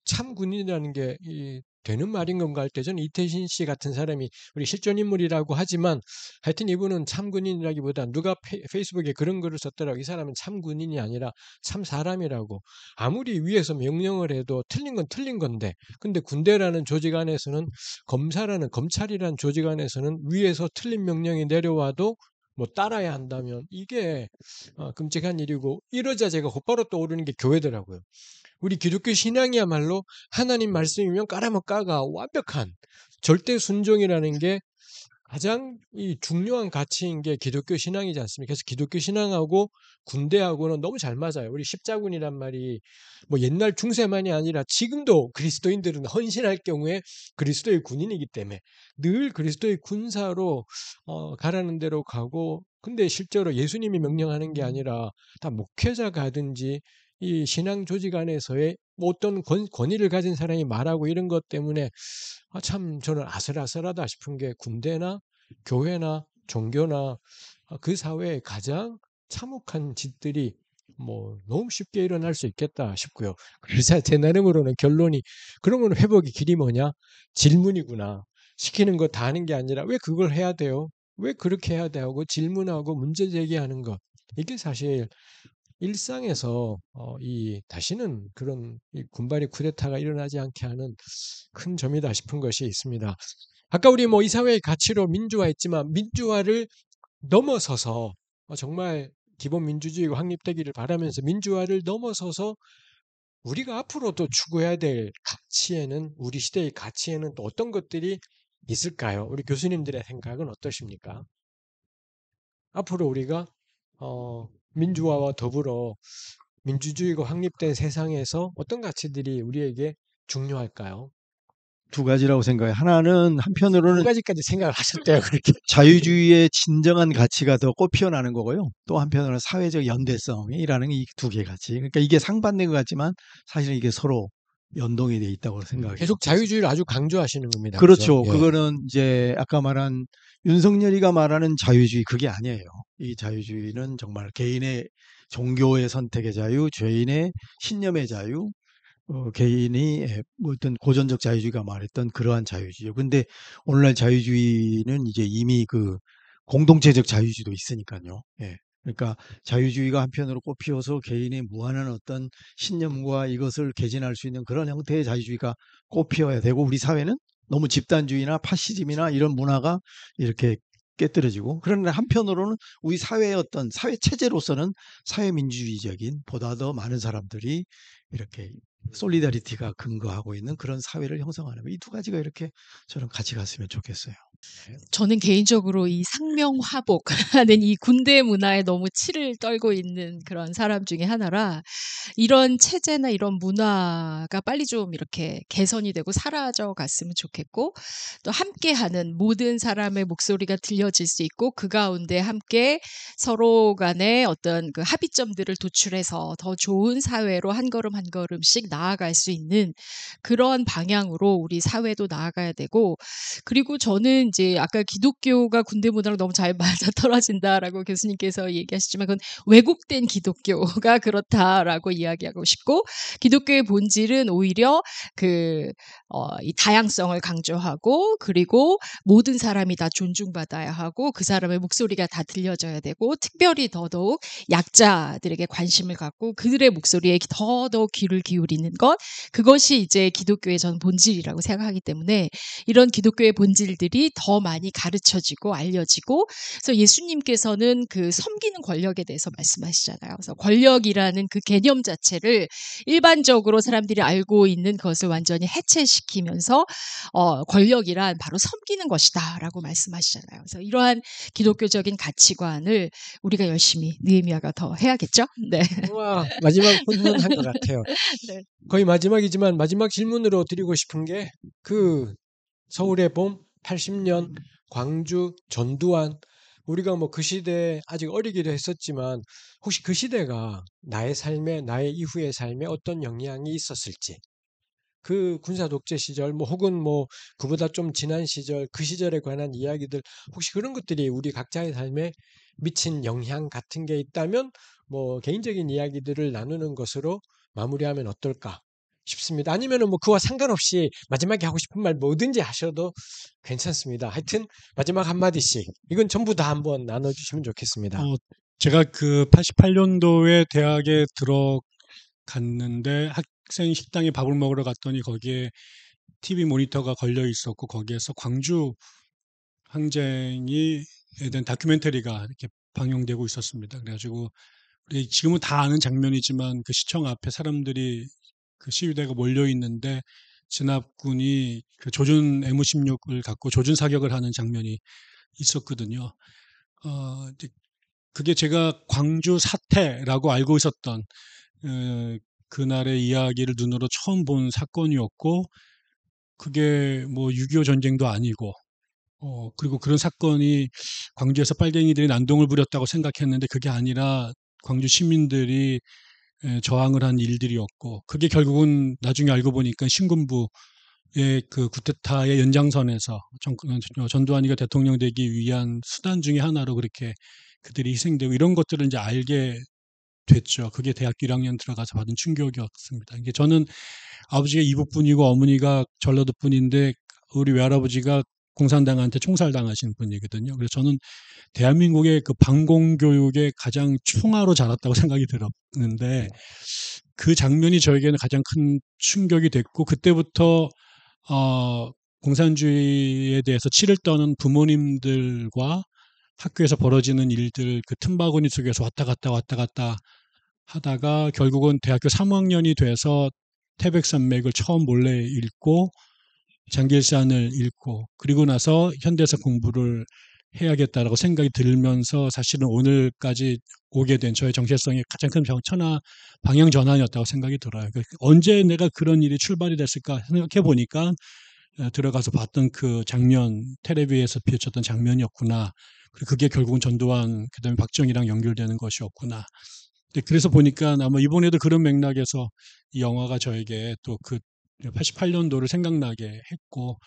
참군인이라는 게이 되는 말인 건가 할 때 저는 이태신 씨 같은 사람이 우리 실존 인물이라고 하지만 하여튼 이분은 참군인이라기보다 누가 페이스북에 그런 글을 썼더라고 이 사람은 참군인이 아니라 참 사람이라고 아무리 위에서 명령을 해도 틀린 건 틀린 건데 근데 군대라는 조직 안에서는 검사라는 검찰이라는 조직 안에서는 위에서 틀린 명령이 내려와도 뭐 따라야 한다면 이게 어, 끔찍한 일이고 이러자 제가 곧바로 떠오르는 게 교회더라고요. 우리 기독교 신앙이야말로 하나님 말씀이면 까라면 까가 완벽한 절대 순종이라는 게 가장 이 중요한 가치인 게 기독교 신앙이지 않습니까? 그래서 기독교 신앙하고 군대하고는 너무 잘 맞아요. 우리 십자군이란 말이 뭐 옛날 중세만이 아니라 지금도 그리스도인들은 헌신할 경우에 그리스도의 군인이기 때문에 늘 그리스도의 군사로 어, 가라는 대로 가고 근데 실제로 예수님이 명령하는 게 아니라 다 목회자 가든지 이 신앙 조직 안에서의 뭐 어떤 권, 권위를 가진 사람이 말하고 이런 것 때문에 아, 참 저는 아슬아슬하다 싶은 게 군대나 교회나 종교나 아, 그 사회의 가장 참혹한 짓들이 뭐 너무 쉽게 일어날 수 있겠다 싶고요. 그래서 제 나름으로는 결론이 그런 건 회복의 길이 뭐냐? 질문이구나. 시키는 거 다 하는 게 아니라 왜 그걸 해야 돼요? 왜 그렇게 해야 돼 하고 질문하고 문제 제기하는 것 이게 사실 일상에서 어, 이 다시는 그런 이 군발의 쿠데타가 일어나지 않게 하는 큰 점이다 싶은 것이 있습니다. 아까 우리 뭐 이사회의 가치로 민주화했지만 민주화를 넘어서서 어, 정말 기본 민주주의가 확립되기를 바라면서 민주화를 넘어서서 우리가 앞으로 도 추구해야 될 가치에는 우리 시대의 가치에는 또 어떤 것들이 있을까요? 우리 교수님들의 생각은 어떠십니까? 앞으로 우리가 어, 민주화와 더불어 민주주의가 확립된 세상에서 어떤 가치들이 우리에게 중요할까요? 두 가지라고 생각해요. 하나는 한편으로는 두 가지까지 생각을 하셨대요. 그렇게 자유주의의 진정한 가치가 더 꽃피어나는 거고요. 또 한편으로는 사회적 연대성이라는 이 두 개 가치. 그러니까 이게 상반된 것 같지만 사실은 이게 서로 연동이 돼 있다고 생각해요. 계속 자유주의를 아주 강조하시는 겁니다. 그렇죠. 그렇죠? 그거는 이제 아까 말한 윤석열이가 말하는 자유주의 그게 아니에요. 이 자유주의는 정말 개인의 종교의 선택의 자유, 죄인의 신념의 자유, 어, 개인이 예, 뭐 어떤 고전적 자유주의가 말했던 그러한 자유주의. 근데 오늘날 자유주의는 이제 이미 그 공동체적 자유주의도 있으니까요. 예. 그러니까 자유주의가 한편으로 꽃피워서 개인이 무한한 어떤 신념과 이것을 개진할 수 있는 그런 형태의 자유주의가 꽃피워야 되고 우리 사회는 너무 집단주의나 파시즘이나 이런 문화가 이렇게 깨뜨려지고 그런데 한편으로는 우리 사회의 어떤 사회 체제로서는 사회민주주의적인 보다 더 많은 사람들이 이렇게 음. 솔리다리티가 근거하고 있는 그런 사회를 형성하는 이 두 가지가 이렇게 저는 같이 갔으면 좋겠어요. 네. 저는 개인적으로 이 상명화복하는 이 군대 문화에 너무 치를 떨고 있는 그런 사람 중에 하나라 이런 체제나 이런 문화가 빨리 좀 이렇게 개선이 되고 사라져 갔으면 좋겠고 또 함께하는 모든 사람의 목소리가 들려질 수 있고 그 가운데 함께 서로 간의 어떤 그 합의점들을 도출해서 더 좋은 사회로 한 걸음 한 걸음씩 나아갈 수 있는 그런 방향으로 우리 사회도 나아가야 되고 그리고 저는 이제 아까 기독교가 군대 문화랑 너무 잘 맞아 떨어진다라고 교수님께서 얘기하셨지만 그건 왜곡된 기독교가 그렇다라고 이야기하고 싶고 기독교의 본질은 오히려 그 어, 이 다양성을 강조하고 그리고 모든 사람이 다 존중받아야 하고 그 사람의 목소리가 다 들려져야 되고 특별히 더더욱 약자들에게 관심을 갖고 그들의 목소리에 더더욱 귀를 기울이는 있는 것 그것이 이제 기독교의 전 본질이라고 생각하기 때문에 이런 기독교의 본질들이 더 많이 가르쳐지고 알려지고 그래서 예수님께서는 그 섬기는 권력에 대해서 말씀하시잖아요. 그래서 권력이라는 그 개념 자체를 일반적으로 사람들이 알고 있는 것을 완전히 해체시키면서 어, 권력이란 바로 섬기는 것이다라고 말씀하시잖아요. 그래서 이러한 기독교적인 가치관을 우리가 열심히 느헤미야가 더 해야겠죠. 네. 와 마지막 본문 한것 같아요. 네. 거의 마지막이지만 마지막 질문으로 드리고 싶은 게 그 서울의 봄 80년 광주 전두환 우리가 뭐 그 시대에 아직 어리기도 했었지만 혹시 그 시대가 나의 삶에 나의 이후의 삶에 어떤 영향이 있었을지 그 군사 독재 시절 뭐 혹은 뭐 그보다 좀 지난 시절 그 시절에 관한 이야기들 혹시 그런 것들이 우리 각자의 삶에 미친 영향 같은 게 있다면 뭐 개인적인 이야기들을 나누는 것으로 마무리하면 어떨까 싶습니다. 아니면은 뭐 그와 상관없이 마지막에 하고 싶은 말 뭐든지 하셔도 괜찮습니다. 하여튼 마지막 한마디씩 이건 전부 다 한번 나눠주시면 좋겠습니다. 어, 제가 그 88년도에 대학에 들어갔는데 학생 식당에 밥을 먹으러 갔더니 거기에 TV 모니터가 걸려 있었고 거기에서 광주 항쟁이 에 대한 다큐멘터리가 이렇게 방영되고 있었습니다. 그래가지고 우리 지금은 다 아는 장면이지만 그 시청 앞에 사람들이 그 시위대가 몰려 있는데 진압군이 그 조준 M16을 갖고 조준 사격을 하는 장면이 있었거든요. 어, 그게 제가 광주 사태라고 알고 있었던 에, 어, 그날의 이야기를 눈으로 처음 본 사건이었고 그게 뭐6.25 전쟁도 아니고 어, 그리고 그런 사건이 광주에서 빨갱이들이 난동을 부렸다고 생각했는데 그게 아니라 광주 시민들이 저항을 한 일들이었고 그게 결국은 나중에 알고 보니까 신군부의 그 구테타의 연장선에서 어, 전, 두환이가 대통령 되기 위한 수단 중의 하나로 그렇게 그들이 희생되고 이런 것들을 이제 알게 됐죠. 그게 대학교 1학년 들어가서 받은 충격이었습니다. 이게 저는 아버지가 이북분이고 어머니가 전라도 분인데 우리 외할아버지가 공산당한테 총살당하신 분이거든요. 그래서 저는 대한민국의 그 방공교육의 가장 총화로 자랐다고 생각이 들었는데 네. 그 장면이 저에게는 가장 큰 충격이 됐고 그때부터 어, 공산주의에 대해서 치를 떠는 부모님들과 학교에서 벌어지는 일들 그 틈바구니 속에서 왔다 갔다 왔다 갔다 하다가 결국은 대학교 3학년이 돼서 태백산맥을 처음 몰래 읽고 장길산을 읽고 그리고 나서 현대사 공부를 해야겠다라고 생각이 들면서 사실은 오늘까지 오게 된 저의 정체성이 가장 큰 천하 방향 전환이었다고 생각이 들어요. 그 언제 내가 그런 일이 출발이 됐을까 생각해 보니까 들어가서 봤던 그 장면, 테레비에서 비춰던 졌 장면이었구나. 그리고 그게 결국은 전두환, 그 다음에 박정희랑 연결되는 것이었구나. 그래서 보니까 아마 이번에도 그런 맥락에서 이 영화가 저에게 또그 88년도를 생각나게 했고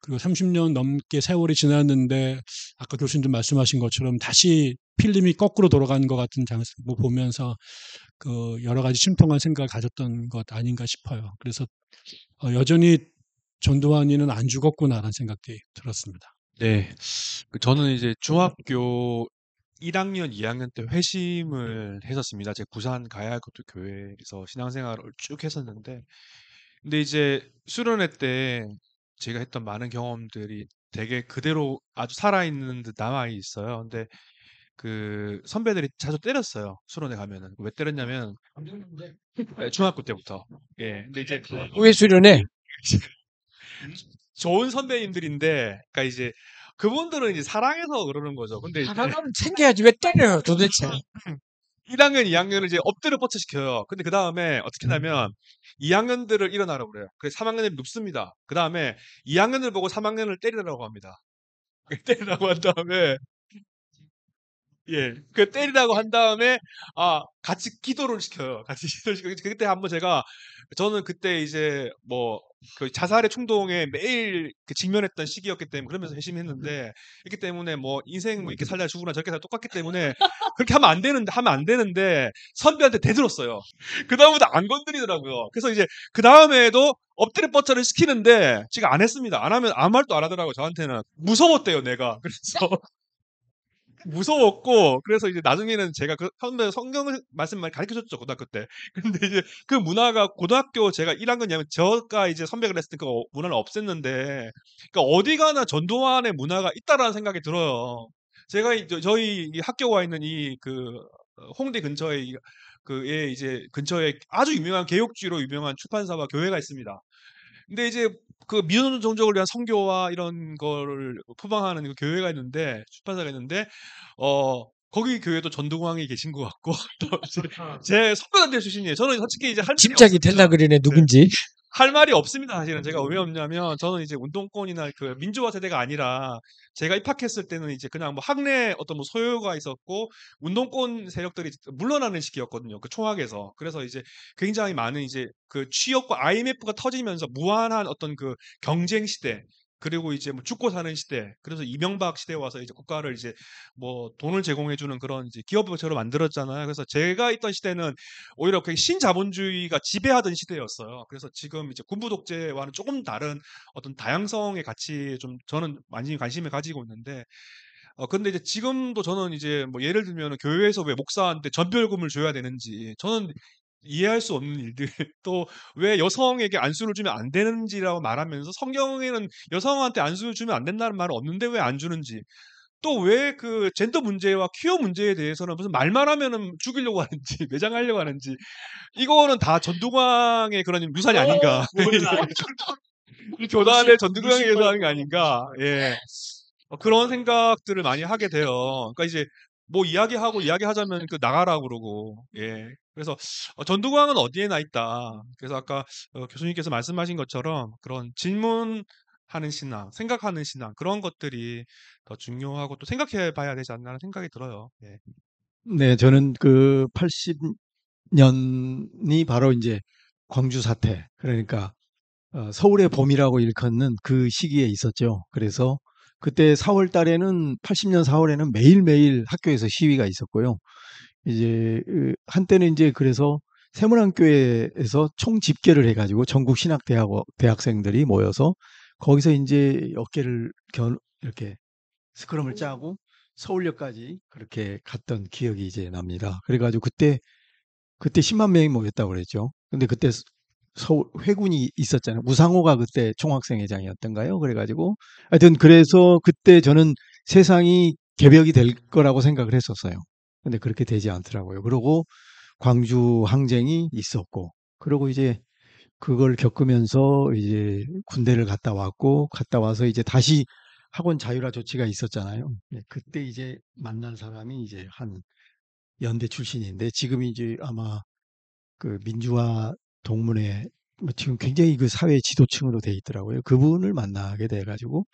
그리고 30년 넘게 세월이 지났는데 아까 교수님들 말씀하신 것처럼 다시 필름이 거꾸로 돌아간 것 같은 장소뭐 보면서 그 여러 가지 심통한 생각을 가졌던 것 아닌가 싶어요. 그래서 어, 여전히 전두환이는 안 죽었구나라는 생각이 들었습니다. 네, 그 저는 이제 중학교 1학년, 2학년 때 회심을 했었습니다. 제가 부산 가야할 것도 교회에서 신앙생활을 쭉 했었는데 근데 이제 수련회 때 제가 했던 많은 경험들이 되게 그대로 아주 살아있는 듯 남아 있어요. 근데 그 선배들이 자주 때렸어요. 수련회 가면은. 왜 때렸냐면 네. 예, 중학교 때부터. 예. 근데 이제 후 네. 수련회. 좋은 선배님들인데 그러니까 이제 그분들은 이제 사랑해서 그러는 거죠. 근데 이제 사랑하면 챙겨야지 왜 때려요 도대체 1학년, 2학년을 이제 엎드려 뻗쳐 시켜요. 근데 그 다음에 어떻게 음. 하냐면 2학년들을 일어나라고 그래요. 그래 3학년을 눕습니다. 그 다음에 2학년을 보고 3학년을 때리라고 합니다. 때리라고 한 다음에 예. 그 때리라고 한 다음에 아 같이 기도를 시켜요. 같이 기도를 시켜. 그때 한번 제가 저는 그때 이제 뭐그 자살의 충동에 매일 그 직면했던 시기였기 때문에 그러면서 회심했는데 그렇기 때문에 뭐 인생 뭐 이렇게 살다 죽으나 저렇게 살다 똑같기 때문에 그렇게 하면 안 되는데 하면 안 되는데 선배한테 대들었어요. 그 다음부터 안 건드리더라고요. 그래서 이제 그 다음에도 엎드려 버터를 시키는데 제가 안 했습니다. 안 하면 아무 말도 안 하더라고요. 저한테는 무서웠대요 내가. 그래서 무서웠고 그래서 이제 나중에는 제가 그 선배 성경 말씀을 가르쳐줬죠 고등학교 때. 근데 이제 그 문화가 고등학교 제가 1학년이면 저가 이제 선배가 했을 때 그 문화를 없앴는데 그러니까 어디 가나 전두환의 문화가 있다라는 생각이 들어요. 제가 이제 저희 학교가 있는 이 그 홍대 근처에 그에 이제 근처에 아주 유명한 개혁주의로 유명한 출판사와 교회가 있습니다. 근데 이제 그 미혼 종족을 위한 선교와 이런 거를 포방하는 그 교회가 있는데 출판사가 있는데 어 거기 교회도 전동왕이 계신 것 같고 또제 선교단대 주신예 저는 솔직히 이제 할 짐작이 될라 그러네 네. 누군지. 할 말이 없습니다. 사실은 제가 왜 없냐면 저는 이제 운동권이나 그 민주화 세대가 아니라 제가 입학했을 때는 이제 그냥 뭐 학내 어떤 뭐 소요가 있었고 운동권 세력들이 물러나는 시기였거든요. 그 총학에서 그래서 이제 굉장히 많은 이제 그 취업과 IMF가 터지면서 무한한 어떤 그 경쟁 시대 그리고 이제 뭐 죽고 사는 시대. 그래서 이명박 시대에 와서 이제 국가를 이제 뭐 돈을 제공해주는 그런 이제 기업처로 만들었잖아요. 그래서 제가 있던 시대는 오히려 그 신자본주의가 지배하던 시대였어요. 그래서 지금 이제 군부 독재와는 조금 다른 어떤 다양성의 가치 좀 저는 많이 관심을 가지고 있는데 어, 근데 이제 지금도 저는 이제 뭐 예를 들면 교회에서 왜 목사한테 전별금을 줘야 되는지 저는 이해할 수 없는 일들 또 왜 여성에게 안수를 주면 안 되는지라고 말하면서 성경에는 여성한테 안수를 주면 안 된다는 말은 없는데 왜 안 주는지 또 왜 그 젠더 문제와 퀴어 문제에 대해서는 무슨 말만 하면은 죽이려고 하는지 매장하려고 하는지 이거는 다 전두광의 그런 유산이 어, 아닌가 교단의 전두광의 에 유산이 아닌가 예 어, 그런 생각들을 많이 하게 돼요 그러니까 이제 뭐 이야기하고 이야기하자면 그 나가라 그러고 예 그래서 어 전두광은 어디에나 있다. 그래서 아까 어 교수님께서 말씀하신 것처럼 그런 질문 하는 신앙, 생각하는 신앙 그런 것들이 더 중요하고 또 생각해 봐야 되지 않나라는 생각이 들어요. 네. 네, 저는 그 80년이 바로 이제 광주 사태 그러니까 어 서울의 봄이라고 일컫는 그 시기에 있었죠. 그래서 그때 4월 달에는 80년 4월에는 매일매일 학교에서 시위가 있었고요. 이제 한때는 이제 그래서 세문안교회에서 총 집계를 해가지고 전국 신학 대학 대학생들이 모여서 거기서 이제 어깨를 겨, 이렇게 스크럼을 음. 짜고 서울역까지 그렇게 갔던 기억이 이제 납니다. 그래가지고 그때 그때 10만 명이 모였다고 그랬죠. 근데 그때 서울 회군이 있었잖아요. 우상호가 그때 총학생회장이었던가요? 그래가지고 하여튼 그래서 그때 저는 세상이 개벽이 될 거라고 생각을 했었어요. 근데 그렇게 되지 않더라고요. 그러고 광주 항쟁이 있었고, 그리고 이제 그걸 겪으면서 이제 군대를 갔다 왔고, 갔다 와서 이제 다시 학원 자율화 조치가 있었잖아요. 네, 그때 이제 만난 사람이 이제 한 연대 출신인데, 지금 이제 아마 그 민주화 동문회 뭐 지금 굉장히 그 사회 지도층으로 돼 있더라고요. 그분을 만나게 돼가지고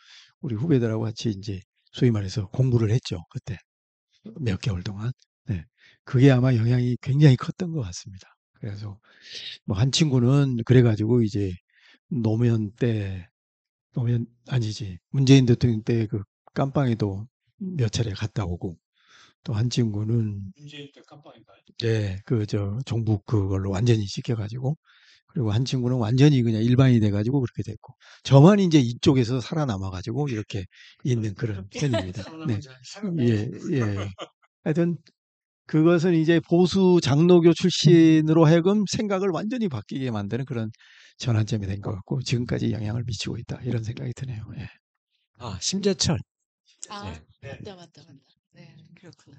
우리 후배들하고 같이 이제 소위 말해서 공부를 했죠. 그때 몇 개월 동안. 네. 그게 아마 영향이 굉장히 컸던 것 같습니다. 그래서 뭐 한 친구는 그래가지고 이제 노무현 때 노무현 아니지 문재인 대통령 때 그 깜빵에도 몇 차례 갔다 오고 또 한 친구는 문재인 때 깜빵인가요? 네, 그저 종북 그걸로 완전히 씻켜가지고 그리고 한 친구는 완전히 그냥 일반이 돼가지고 그렇게 됐고 저만 이제 이쪽에서 살아남아가지고 이렇게 있는 그렇죠. 그런 편입니다. 네. 예, 예. 하여튼 그것은 이제 보수 장로교 출신으로 하여금 생각을 완전히 바뀌게 만드는 그런 전환점이 된 것 같고 지금까지 영향을 미치고 있다 이런 생각이 드네요. 예. 아 심재철. 아, 네. 맞다 맞다 맞다. 네, 음. 그렇구나.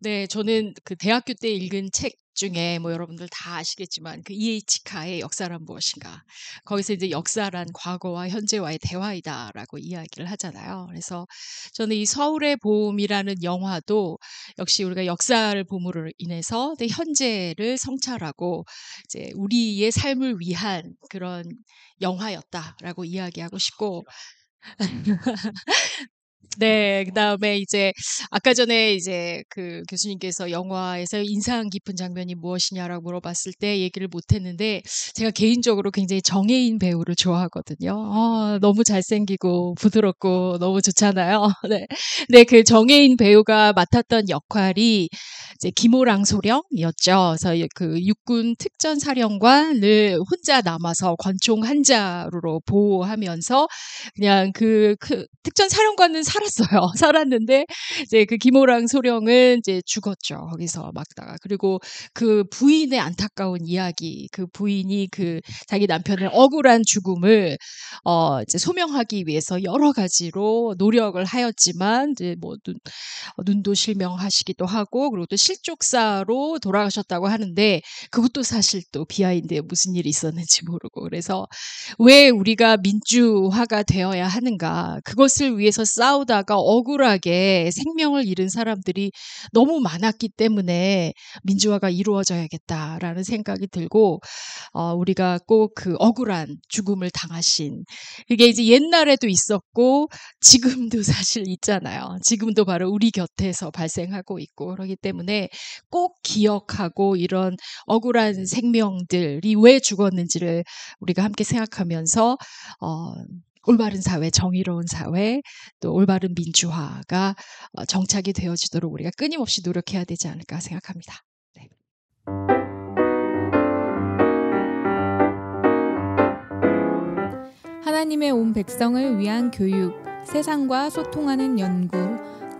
네, 저는 그 대학교 때 읽은 책 중에 뭐 여러분들 다 아시겠지만 그 E.H. 카의 역사란 무엇인가. 거기서 이제 역사란 과거와 현재와의 대화이다라고 이야기를 하잖아요. 그래서 저는 이 서울의 봄이라는 영화도 역시 우리가 역사를 봄으로 인해서 네, 현재를 성찰하고 이제 우리의 삶을 위한 그런 영화였다라고 이야기하고 싶고 그렇죠. 음. 네, 그다음에 이제 아까 전에 이제 그 교수님께서 영화에서 인상 깊은 장면이 무엇이냐라고 물어봤을 때 얘기를 못 했는데 제가 개인적으로 굉장히 정해인 배우를 좋아하거든요. 아, 너무 잘생기고 부드럽고 너무 좋잖아요. 네. 네, 그 정해인 배우가 맡았던 역할이 이제 김호랑 소령이었죠. 그래서 그 육군 특전 사령관을 혼자 남아서 권총 한자로 보호하면서 그냥 그, 그 특전 사령관은 살아 살았어요. 살았는데 이제 그 김호랑 소령은 이제 죽었죠. 거기서 막다가 그리고 그 부인의 안타까운 이야기, 그 부인이 그 자기 남편의 억울한 죽음을 어 이제 소명하기 위해서 여러 가지로 노력을 하였지만 이제 뭐 눈, 어, 눈도 실명하시기도 하고 그리고 또 실족사로 돌아가셨다고 하는데 그것도 사실 또 비하인드에 무슨 일이 있었는지 모르고 그래서 왜 우리가 민주화가 되어야 하는가 그것을 위해서 싸우다 싸다가 억울하게 생명을 잃은 사람들이 너무 많았기 때문에 민주화가 이루어져야겠다라는 생각이 들고 어, 우리가 꼭 그 억울한 죽음을 당하신 이게 이제 옛날에도 있었고 지금도 사실 있잖아요. 지금도 바로 우리 곁에서 발생하고 있고 그러기 때문에 꼭 기억하고 이런 억울한 생명들이 왜 죽었는지를 우리가 함께 생각하면서 어, 올바른 사회, 정의로운 사회, 또 올바른 민주화가 어, 정착이 되어지도록 우리가 끊임없이 노력해야 되지 않을까 생각합니다. 네. 하나님의 온 백성을 위한 교육, 세상과 소통하는 연구,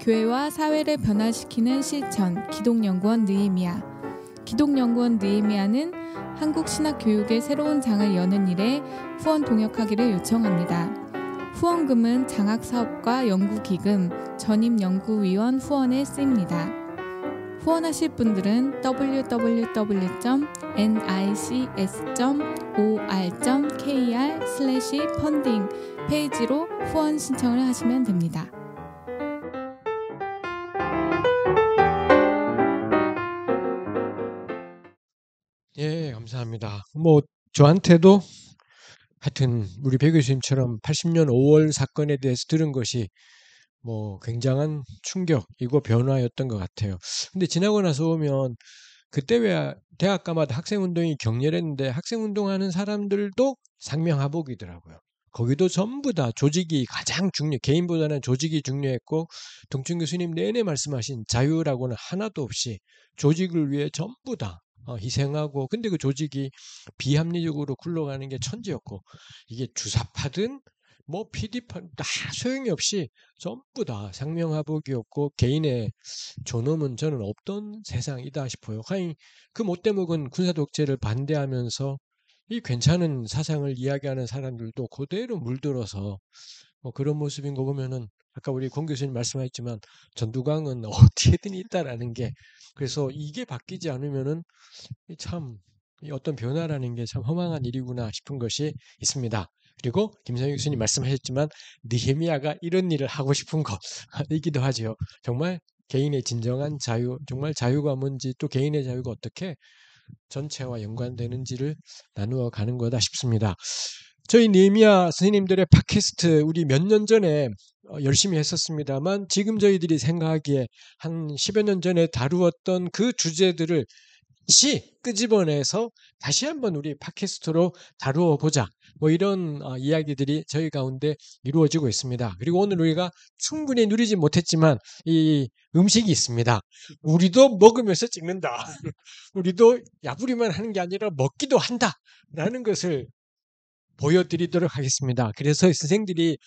교회와 사회를 변화시키는 실천, 기독연구원 느이미야. 기독연구원 느헤미아는 한국 신학 교육의 새로운 장을 여는 일에 후원 동역하기를 요청합니다. 후원금은 장학 사업과 연구 기금, 전임 연구위원 후원에 쓰입니다. 후원하실 분들은 www.nics.or.kr/펀딩 페이지로 후원 신청을 하시면 됩니다. 예, 감사합니다. 뭐 저한테도 하여튼 우리 배 교수님처럼 80년 5월 사건에 대해서 들은 것이 뭐 굉장한 충격이고 변화였던 것 같아요. 근데 지나고 나서 보면 그때 왜 대학가마다 학생운동이 격렬했는데 학생운동하는 사람들도 상명하복이더라고요. 거기도 전부 다 조직이 가장 중요, 개인보다는 조직이 중요했고, 동춘 교수님 내내 말씀하신 자유라고는 하나도 없이 조직을 위해 전부 다 어, 희생하고 근데 그 조직이 비합리적으로 굴러가는 게 천지였고 이게 주사파든 뭐 PD판 다 소용이 없이 전부 다생명화복이었고 개인의 존엄은 저는 없던 세상이다 싶어요. 하이 그 못돼 먹은 군사 독재를 반대하면서 이 괜찮은 사상을 이야기하는 사람들도 그대로 물들어서 뭐 그런 모습인 거 보면은 아까 우리 권 교수님 말씀하셨지만 전두광은 어디에든 있다라는 게 그래서 이게 바뀌지 않으면은 참 어떤 변화라는 게 참 허망한 일이구나 싶은 것이 있습니다. 그리고 김상희 교수님 말씀하셨지만 느헤미야가 이런 일을 하고 싶은 것이기도 하지요. 정말 개인의 진정한 자유, 정말 자유가 뭔지 또 개인의 자유가 어떻게 전체와 연관되는지를 나누어 가는 거다 싶습니다. 저희 니미아 선생님들의 팟캐스트 우리 몇 년 전에 어, 열심히 했었습니다만 지금 저희들이 생각하기에 한 10여 년 전에 다루었던 그 주제들을 다시 끄집어내서 다시 한번 우리 팟캐스트로 다루어 보자. 뭐 이런 어, 이야기들이 저희 가운데 이루어지고 있습니다. 그리고 오늘 우리가 충분히 누리지 못했지만 이 음식이 있습니다. 우리도 먹으면서 찍는다. 우리도 야부리만 하는 게 아니라 먹기도 한다. 라는 것을 보여드리도록 하겠습니다. 그래서 선생들이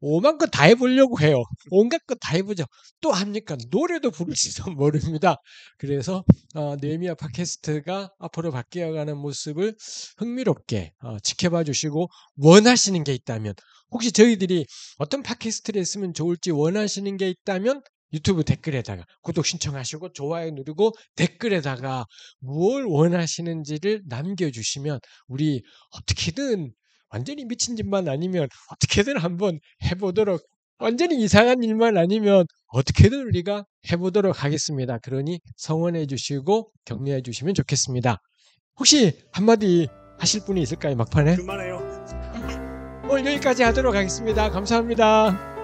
오만 거다 해보려고 해요. 온갖 거다 해보죠. 또 합니까? 노래도 부를지도 모릅니다. 그래서 어, 네미아 팟캐스트가 앞으로 바뀌어가는 모습을 흥미롭게 어, 지켜봐 주시고 원하시는 게 있다면 혹시 저희들이 어떤 팟캐스트를 했으면 좋을지 원하시는 게 있다면 유튜브 댓글에다가 구독 신청하시고 좋아요 누르고 댓글에다가 뭘 원하시는지를 남겨주시면 우리 어떻게든 완전히 미친 짓만 아니면 어떻게든 한번 해보도록 완전히 이상한 일만 아니면 어떻게든 우리가 해보도록 하겠습니다. 그러니 성원해 주시고 격려해 주시면 좋겠습니다. 혹시 한마디 하실 분이 있을까요? 막판에? 그만해요. 오늘 어, 여기까지 하도록 하겠습니다. 감사합니다.